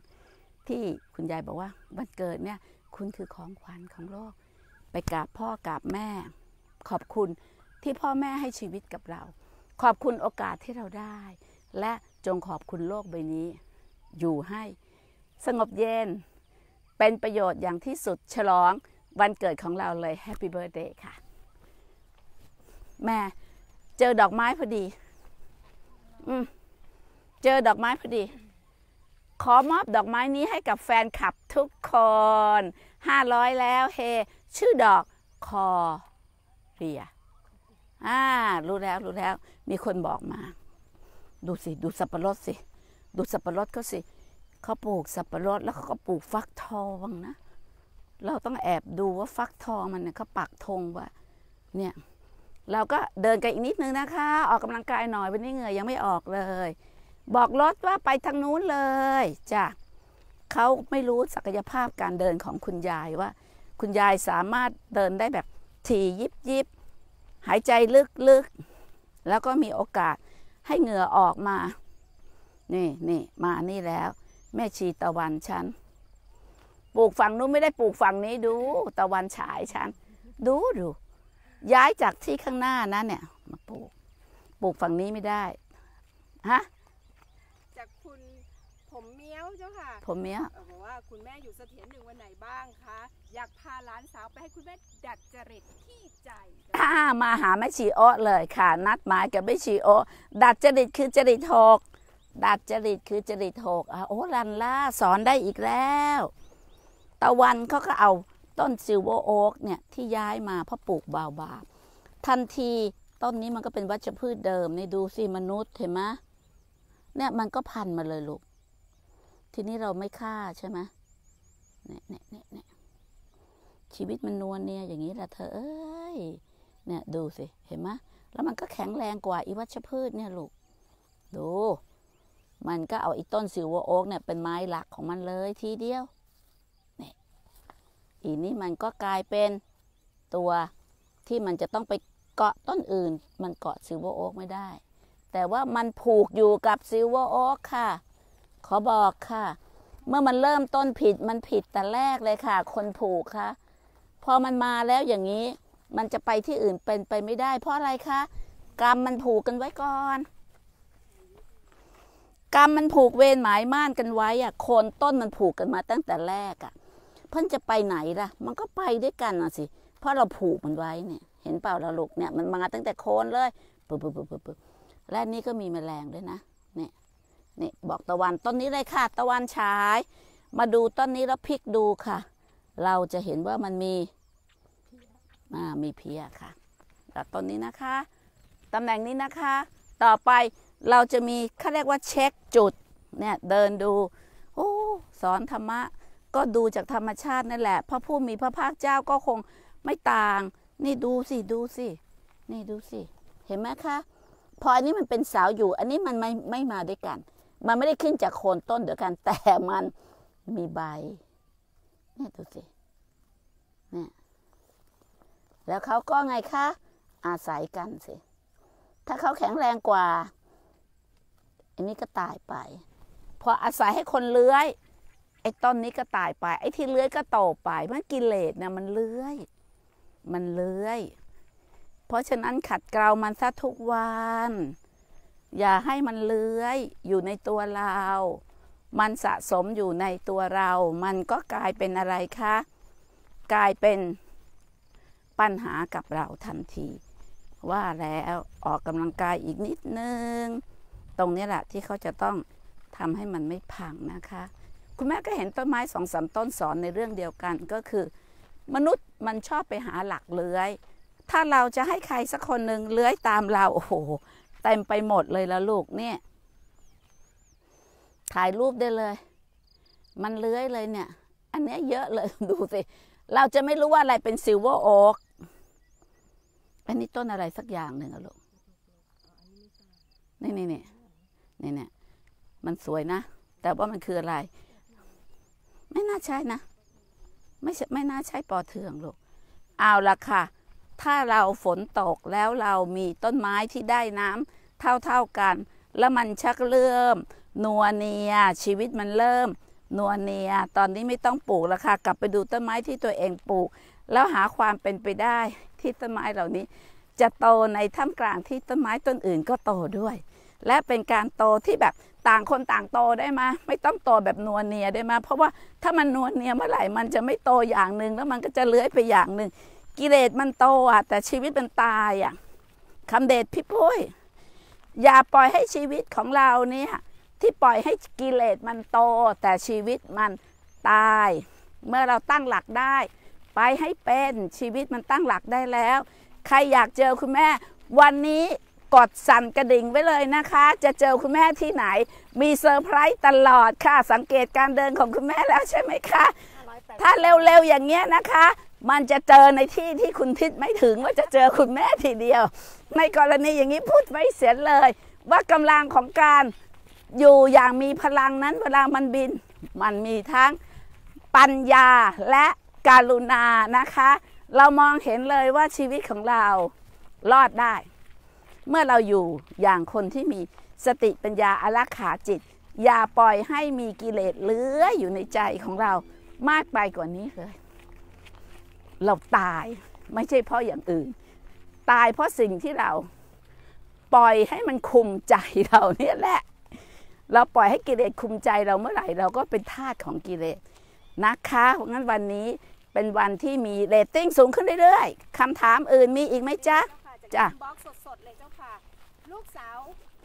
ที่คุณยายบอกว่าวันเกิดเนี่ย คุณคือของขวัญของโลก ไปกราบพ่อกราบแม่ ขอบคุณที่พ่อแม่ให้ชีวิตกับเรา ขอบคุณโอกาสที่เราได้ และจงขอบคุณโลกใบนี้ อยู่ให้สงบเย็นเป็นประโยชน์อย่างที่สุดฉลองวันเกิดของเราเลยแฮปปี้เบิร์ดเดย์ค่ะ แม่ เจอดอกไม้พอดี อืมเจอดอกไม้พอดี ขอมอบดอกไม้นี้ให้กับแฟนคลับทุกคนห้าร้อยแล้วเฮ ชื่อดอกคอเรียอ่ารู้แล้ว รู้แล้ว มีคนบอกมา ดูสิ ดูสับปะรดสิ ดูสับปะรดเขาสิเขาปลูกสับปะรดแล้วเขาก็ปลูกฟักทองนะ เราต้องแอบดูว่าฟักทองมันเนี่ยเขาปักธงว่าเนี่ย เราก็เดินกันอีกนิดนึงนะคะ ออกกำลังกายหน่อย วันนี้เหงื่อยังไม่ออกเลย บอกรถว่าไปทางนู้นเลยจ้ะเขาไม่รู้ศักยภาพการเดินของคุณยายว่า คุณยายสามารถเดินได้แบบถี่ยิบยิบ หายใจลึกลึกแล้วก็มีโอกาสให้เหงื่อออกมา นี่นี่มานี่แล้วแม่ชีตะวันฉันปลูกฝั่งนู้นไม่ได้ปลูกฝั่งนี้ดูตะวันฉายฉัน ดูดู ย้ายจากที่ข้างหน้านั้นเนี่ย มาปลูกปลูกฝั่งนี้ไม่ได้ฮะจากคุณผมเมี้ยวเจ้าค่ะ ผมเมี้ยวบอกว่าคุณแม่อยู่เสถียรหนึ่งวันไหนบ้างคะอยากพาหลานสาวไปให้คุณแม่ดัดจริตที่ใจอ่ามาหาแม่ชีโอเลย ค่ะ นัดหมายกับแม่ชีโอดัดจริตคือจริตอกดัดจริตคือจริตหกอ่ะโอ้ลันล่าสอนได้อีกแล้ว ตะวันเขาก็เอาต้นซิลเวอร์โอ๊กเนี่ย ที่ย้ายมา เพราะปลูกบาวบาบ ทันที ต้นนี้มันก็เป็นวัชพืชเดิมในดูสิ มนุษย์เห็นไหมเนี่ยมันก็พัน มาเลยลูก ทีนี้เราไม่ฆ่าใช่ไหมเนี่ยเนี่ยเนี่ยชีวิตมันนวลเนี่ยอย่างนี้แหละเธอเอ้ย เนี่ย ดูสิเห็นไหมแล้วมันก็แข็งแรงกว่าอีวัชพืชเนี่ยลูก ดูมันก็เอาอีต้นซิลเวอร์โอ๊กเนี่ยเป็นไม้หลักของมันเลยทีเดียวนี่อีนี้มันก็กลายเป็นตัวที่มันจะต้องไปเกาะต้นอื่น มันเกาะซิลเวอร์โอ๊กไม่ได้ แต่ว่ามันผูกอยู่กับซิลเวอร์โอ๊กค่ะ ขอบอกค่ะ เมื่อมันเริ่มต้นผิด มันผิดแต่แรกเลยค่ะ คนผูกค่ะ พอมันมาแล้วอย่างนี้ มันจะไปที่อื่นเป็นไปไม่ได้ เพราะอะไรคะ กรรมมันผูกกันไว้ก่อนกรรมมันผูกเวรหมายม่านกันไว้อะโคนต้นมันผูกกันมาตั้งแต่แรกอะเพิ่นจะไปไหนล่ะ มันก็ไปด้วยกันอ่ะสิเพราะเราผูกมันไว้เนี่ยเห็นเปล่าเราลูกเนี่ยมันมาตั้งแต่โคนเลยปึ๊บปึ๊บปึ๊บปึ๊บและนี่ก็มีแมลงด้วยนะเนี่ยเนี่ยบอกตะวันต้นนี้เลยค่ะตะวันฉาย มาดูต้นนี้แล้วพลิกดูค่ะ เราจะเห็นว่ามันมีมีเพียค่ะต้นนี้นะคะตำแหน่งนี้นะคะ ต่อไปเราจะมีเขาเรียกว่าเช็คจุด เนี่ยเดินดู โอ้สอนธรรมะ ก็ดูจากธรรมชาตินั่นแหละพระผู้มีพระภาคเจ้าก็คงไม่ต่าง นี่ดูสิดูสินี่ดูสิเห็นไหมคะพออันนี้มันเป็นสาวอยู่อันนี้มันไม่ไม่มาด้วยกัน มันไม่ได้ขึ้นจากโคนต้นเดียวกัน แต่มันมีใบ นี่ดูสิเนี่ยแล้วเขาก็ไงคะ อาศัยกันสิถ้าเขาแข็งแรงกว่าไอ้นี้ก็ตายไปพออาศัยให้คนเลื้อยไอ้ต้นนี้ก็ตายไปไอ้ที่เลื้อยก็โตไปเมราะกิเลสนี่ยมันเลื้อยมันเลื้อย เพราะฉะนั้นขัดเกลามันซะทุกวัน อย่าให้มันเลื้อยอยู่ในตัวเรา มันสะสมอยู่ในตัวเรา มันก็กลายเป็นอะไรคะ กลายเป็นปัญหากับเราทันทีว่าแล้วออกกำลังกายอีกนิดนึงตรงนี้แหละที่เขาจะต้องทำให้มันไม่พังนะคะ คุณแม่ก็เห็นต้นไม้สองสามต้นสอนในเรื่องเดียวกัน ก็คือ มนุษย์มันชอบไปหาหลักเลื้อย ถ้าเราจะให้ใครสักคนหนึ่งเลื้อยตามเราโอ้โหเต็มไปหมดเลยละลูกเนี่ยถ่ายรูปได้เลย มันเลื้อยเลยเนี่ย อันนี้เยอะเลยดูสิเราจะไม่รู้ว่าอะไรเป็นซิลเวอร์โอ๊กอันนี้ต้นอะไรสักอย่างหนึ่งอะลูกนี่นี่นี่เนี่ยเนี่ยมันสวยนะ แต่ว่ามันคืออะไร ไม่น่าใช่นะ ไม่ไม่น่าใช่ปอเทืองลูกเอาละค่ะ ถ้าเราฝนตกแล้วเรามีต้นไม้ที่ได้น้ำเท่าๆกันแล้วมันชักเริ่มนัวเนีย ชีวิตมันเริ่มนัวเนีย ตอนนี้ไม่ต้องปลูกแล้วค่ะกลับไปดูต้นไม้ที่ตัวเองปลูก แล้วหาความเป็นไปได้ที่ต้นไม้เหล่านี้ จะโตในท่ามกลางที่ต้นไม้ต้นอื่นก็โตด้วยและเป็นการโตที่แบบต่างคนต่างโตได้มาไม่ต้องโตแบบนวลเนียได้มาเพราะว่าถ้ามันนวลเนียเมื่อไหร่มันจะไม่โตอย่างหนึ่งแล้วมันก็จะเลื้อยไปอย่างหนึ่งกิเลสมันโตอ่ะแต่ชีวิตมันตายอ่ะคำเดชพี่ปุ้ยอย่าปล่อยให้ชีวิตของเราเนี่ยที่ปล่อยให้กิเลสมันโต แต่ชีวิตมันตาย เมื่อเราตั้งหลักได้ ไปให้เป็นชีวิตมันตั้งหลักได้แล้ว ใครอยากเจอคุณแม่ วันนี้กดสั่นกระดิ่งไว้เลยนะคะ จะเจอคุณแม่ที่ไหนมีเซอร์ไพรส์ตลอดค่ะ สังเกตการเดินของคุณแม่แล้วใช่ไหมคะ ถ้าเร็วๆอย่างเงี้ยนะคะ มันจะเจอในที่ที่คุณทิศไม่ถึงว่าจะเจอคุณแม่ทีเดียวในกรณีอย่างนี้พูดไม่เสียเลยว่ากำลังของการอยู่อย่างมีพลังนั้นเวลามันบิน มันมีทั้งปัญญาและการุณานะคะ เรามองเห็นเลยว่าชีวิตของเรารอดได้เมื่อเราอยู่อย่างคนที่มีสติปัญญาอารักขาจิต อย่าปล่อยให้มีกิเลสเลื้ออยู่ในใจของเรามากไปกว่านี้เลยเราตาย ไม่ใช่เพราะอย่างอื่น ตายเพราะสิ่งที่เรา ปล่อยให้มันคุมใจเราเนี่ยแหละ เราปล่อยให้กิเลสคุมใจเราเมื่อไหร่ เราก็เป็นทาสของกิเลสนะคะเพราะงั้นวันนี้ เป็นวันที่มีเรตติ้งสูงขึ้นเรื่อย ๆคำถามอื่นมีอีกไหมจ๊ะจ้ะลูกสาว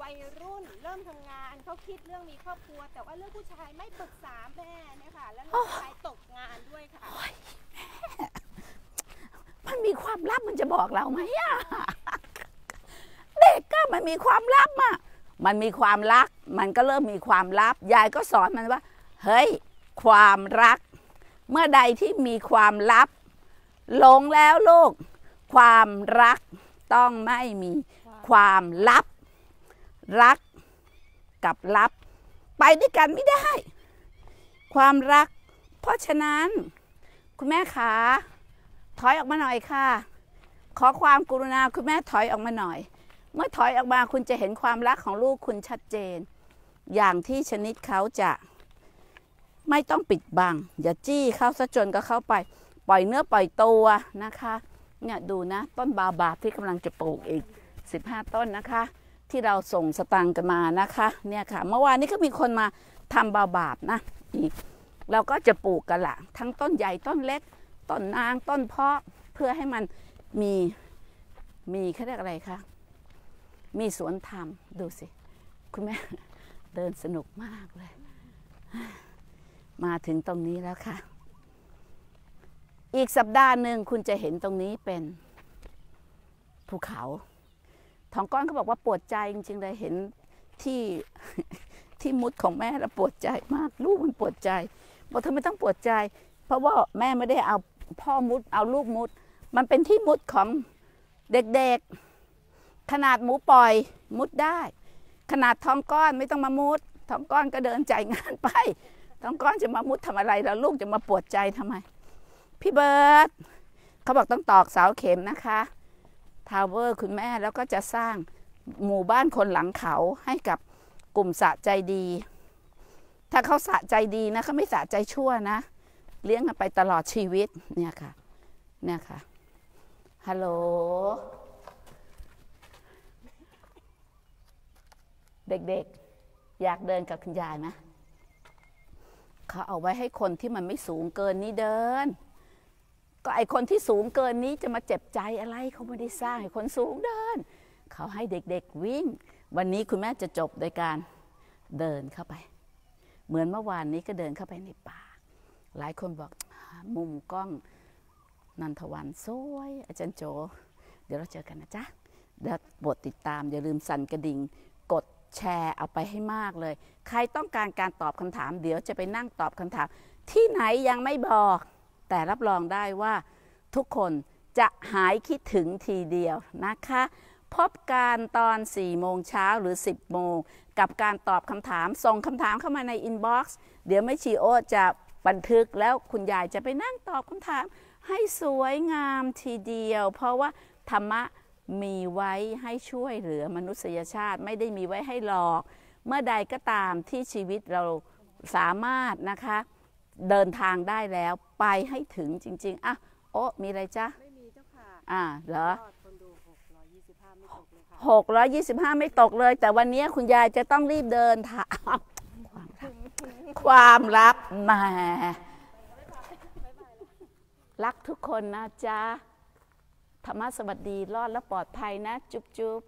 วัยรุ่นเริ่มทำงานเขาคิดเรื่องมีครอบครัว แต่ว่าเรื่องผู้ชายไม่ปรึกษาแม่เนี่ยค่ะแล้วลูกชายตกงานด้วยค่ะมันมีความลับมันจะบอกเราไหมอ่ะเด็กก็มันมีความลับอ่ะมันมีความรัก มันก็เริ่มมีความลับ ยายก็สอนมันว่า เฮ้ยความรัก เมื่อใดที่มีความลับ ลงแล้วลูก ความรักต้องไม่มีความลับรักกับลับ ไปด้วยกันไม่ได้ ความรักเพราะฉะนั้น คุณแม่ขาถอยออกมาหน่อยค่ะ ขอความกรุณาคุณแม่ถอยออกมาหน่อย เมื่อถอยออกมาคุณจะเห็นความรักของลูกคุณชัดเจน อย่างที่ชนิดเขาจะไม่ต้องปิดบังอย่าจี้เข้าซะจนก็เข้าไปปล่อยเนื้อปล่อยตัวนะคะเนี่ยดูนะต้นบาบาที่กำลังจะปลูกอีก15ต้นนะคะ ที่เราส่งสตังกันมานะคะ เนี่ยค่ะ เมื่อวานนี้ก็มีคนมาทำบาบาบนะอีกเราก็จะปลูกกันละ ทั้งต้นใหญ่ต้นเล็ก ต้นนางต้นเพาะเพื่อให้มันมีมีเขาเรียกอะไรคะ มีสวนธรรมดูสิ คุณแม่เดินสนุกมากเลย มาถึงตรงนี้แล้วค่ะ อีกสัปดาห์หนึ่งคุณจะเห็นตรงนี้เป็นภูเขาทองก้อนเขาบอกว่าปวดใจ จริงๆเลยเห็นที่ ที่มุดของแม่แล้วปวดใจมาก ลูกมันปวดใจบอกเธอไม่ต้องปวดใจ เพราะว่าแม่ไม่ได้เอาพ่อมุดเอาลูกมุด มันเป็นที่มุดของเด็กๆ ขนาดหมูปล่อยมุดได้ ขนาดทองก้อนไม่ต้องมามุดทองก้อนก็เดินใจงานไปทองก้อนจะมามุดทำอะไรแล้วลูกจะมาปวดใจทำไม พี่เบิร์ตเขาบอกต้องตอกเสาเข็มนะคะทาวเวอร์ คุณแม่แล้วก็จะสร้างหมู่บ้านคนหลังเขาให้กับกลุ่มสะใจดี ถ้าเขาสะใจดีนะเขาไม่สะใจชั่วนะ เลี้ยงไปตลอดชีวิต เนี่ยค่ะ เนี่ยค่ะฮัลโหลเด็กๆ อยากเดินกับคุณยายไหมเขาเอาไว้ให้คนที่มันไม่สูงเกินนี่เดินก็ไอคนที่สูงเกินนี้จะมาเจ็บใจอะไรเขาไม่ได้สร้างให้คนสูงเดินเขาให้เด็กๆวิ่ง วันนี้คุณแม่จะจบโดยการเดินเข้าไป เหมือนเมื่อวานนี้ก็เดินเข้าไปในป่าหลายคนบอกมุมกล้องนันทวันสวย อาจารย์โจ เดี๋ยวเราเจอกันนะจ๊ะเดี๋ยวบทติดตามอย่าลืมสั่นกระดิ่งกดแชร์เอาไปให้มากเลย ใครต้องการการตอบคำถาม เดี๋ยวจะไปนั่งตอบคำถามที่ไหนยังไม่บอกแต่รับรองได้ว่าทุกคนจะหายคิดถึงทีเดียวนะคะ พบการตอน 4 โมงเช้าหรือ 10 โมง กับการตอบคำถาม ส่งคำถามเข้ามาในอินบ็อกซ์เดี๋ยวแม่ชีโอจะบันทึกแล้วคุณยายจะไปนั่งตอบคำถาม ให้สวยงามทีเดียว เพราะว่าธรรมะมีไว้ให้ช่วยเหลือมนุษยชาติไม่ได้มีไว้ให้หลอก เมื่อใดก็ตามที่ชีวิตเราสามารถนะคะเดินทางได้แล้วไปให้ถึงจริง ๆ อ่ะ โอ้มีอะไรจ๊ะ ไม่มีเจ้าค่ะ อ่าเหรอไม่ตกเลยค่ะหกร้อยยี่สิบห้าไม่ตกเลย แต่วันนี้คุณยายจะต้องรีบเดินทางความลับมามรักทุกคนนะจ๊ะ ธรรมะสวัสดี รอดและปลอดภัยนะ จุ๊บจุ๊บ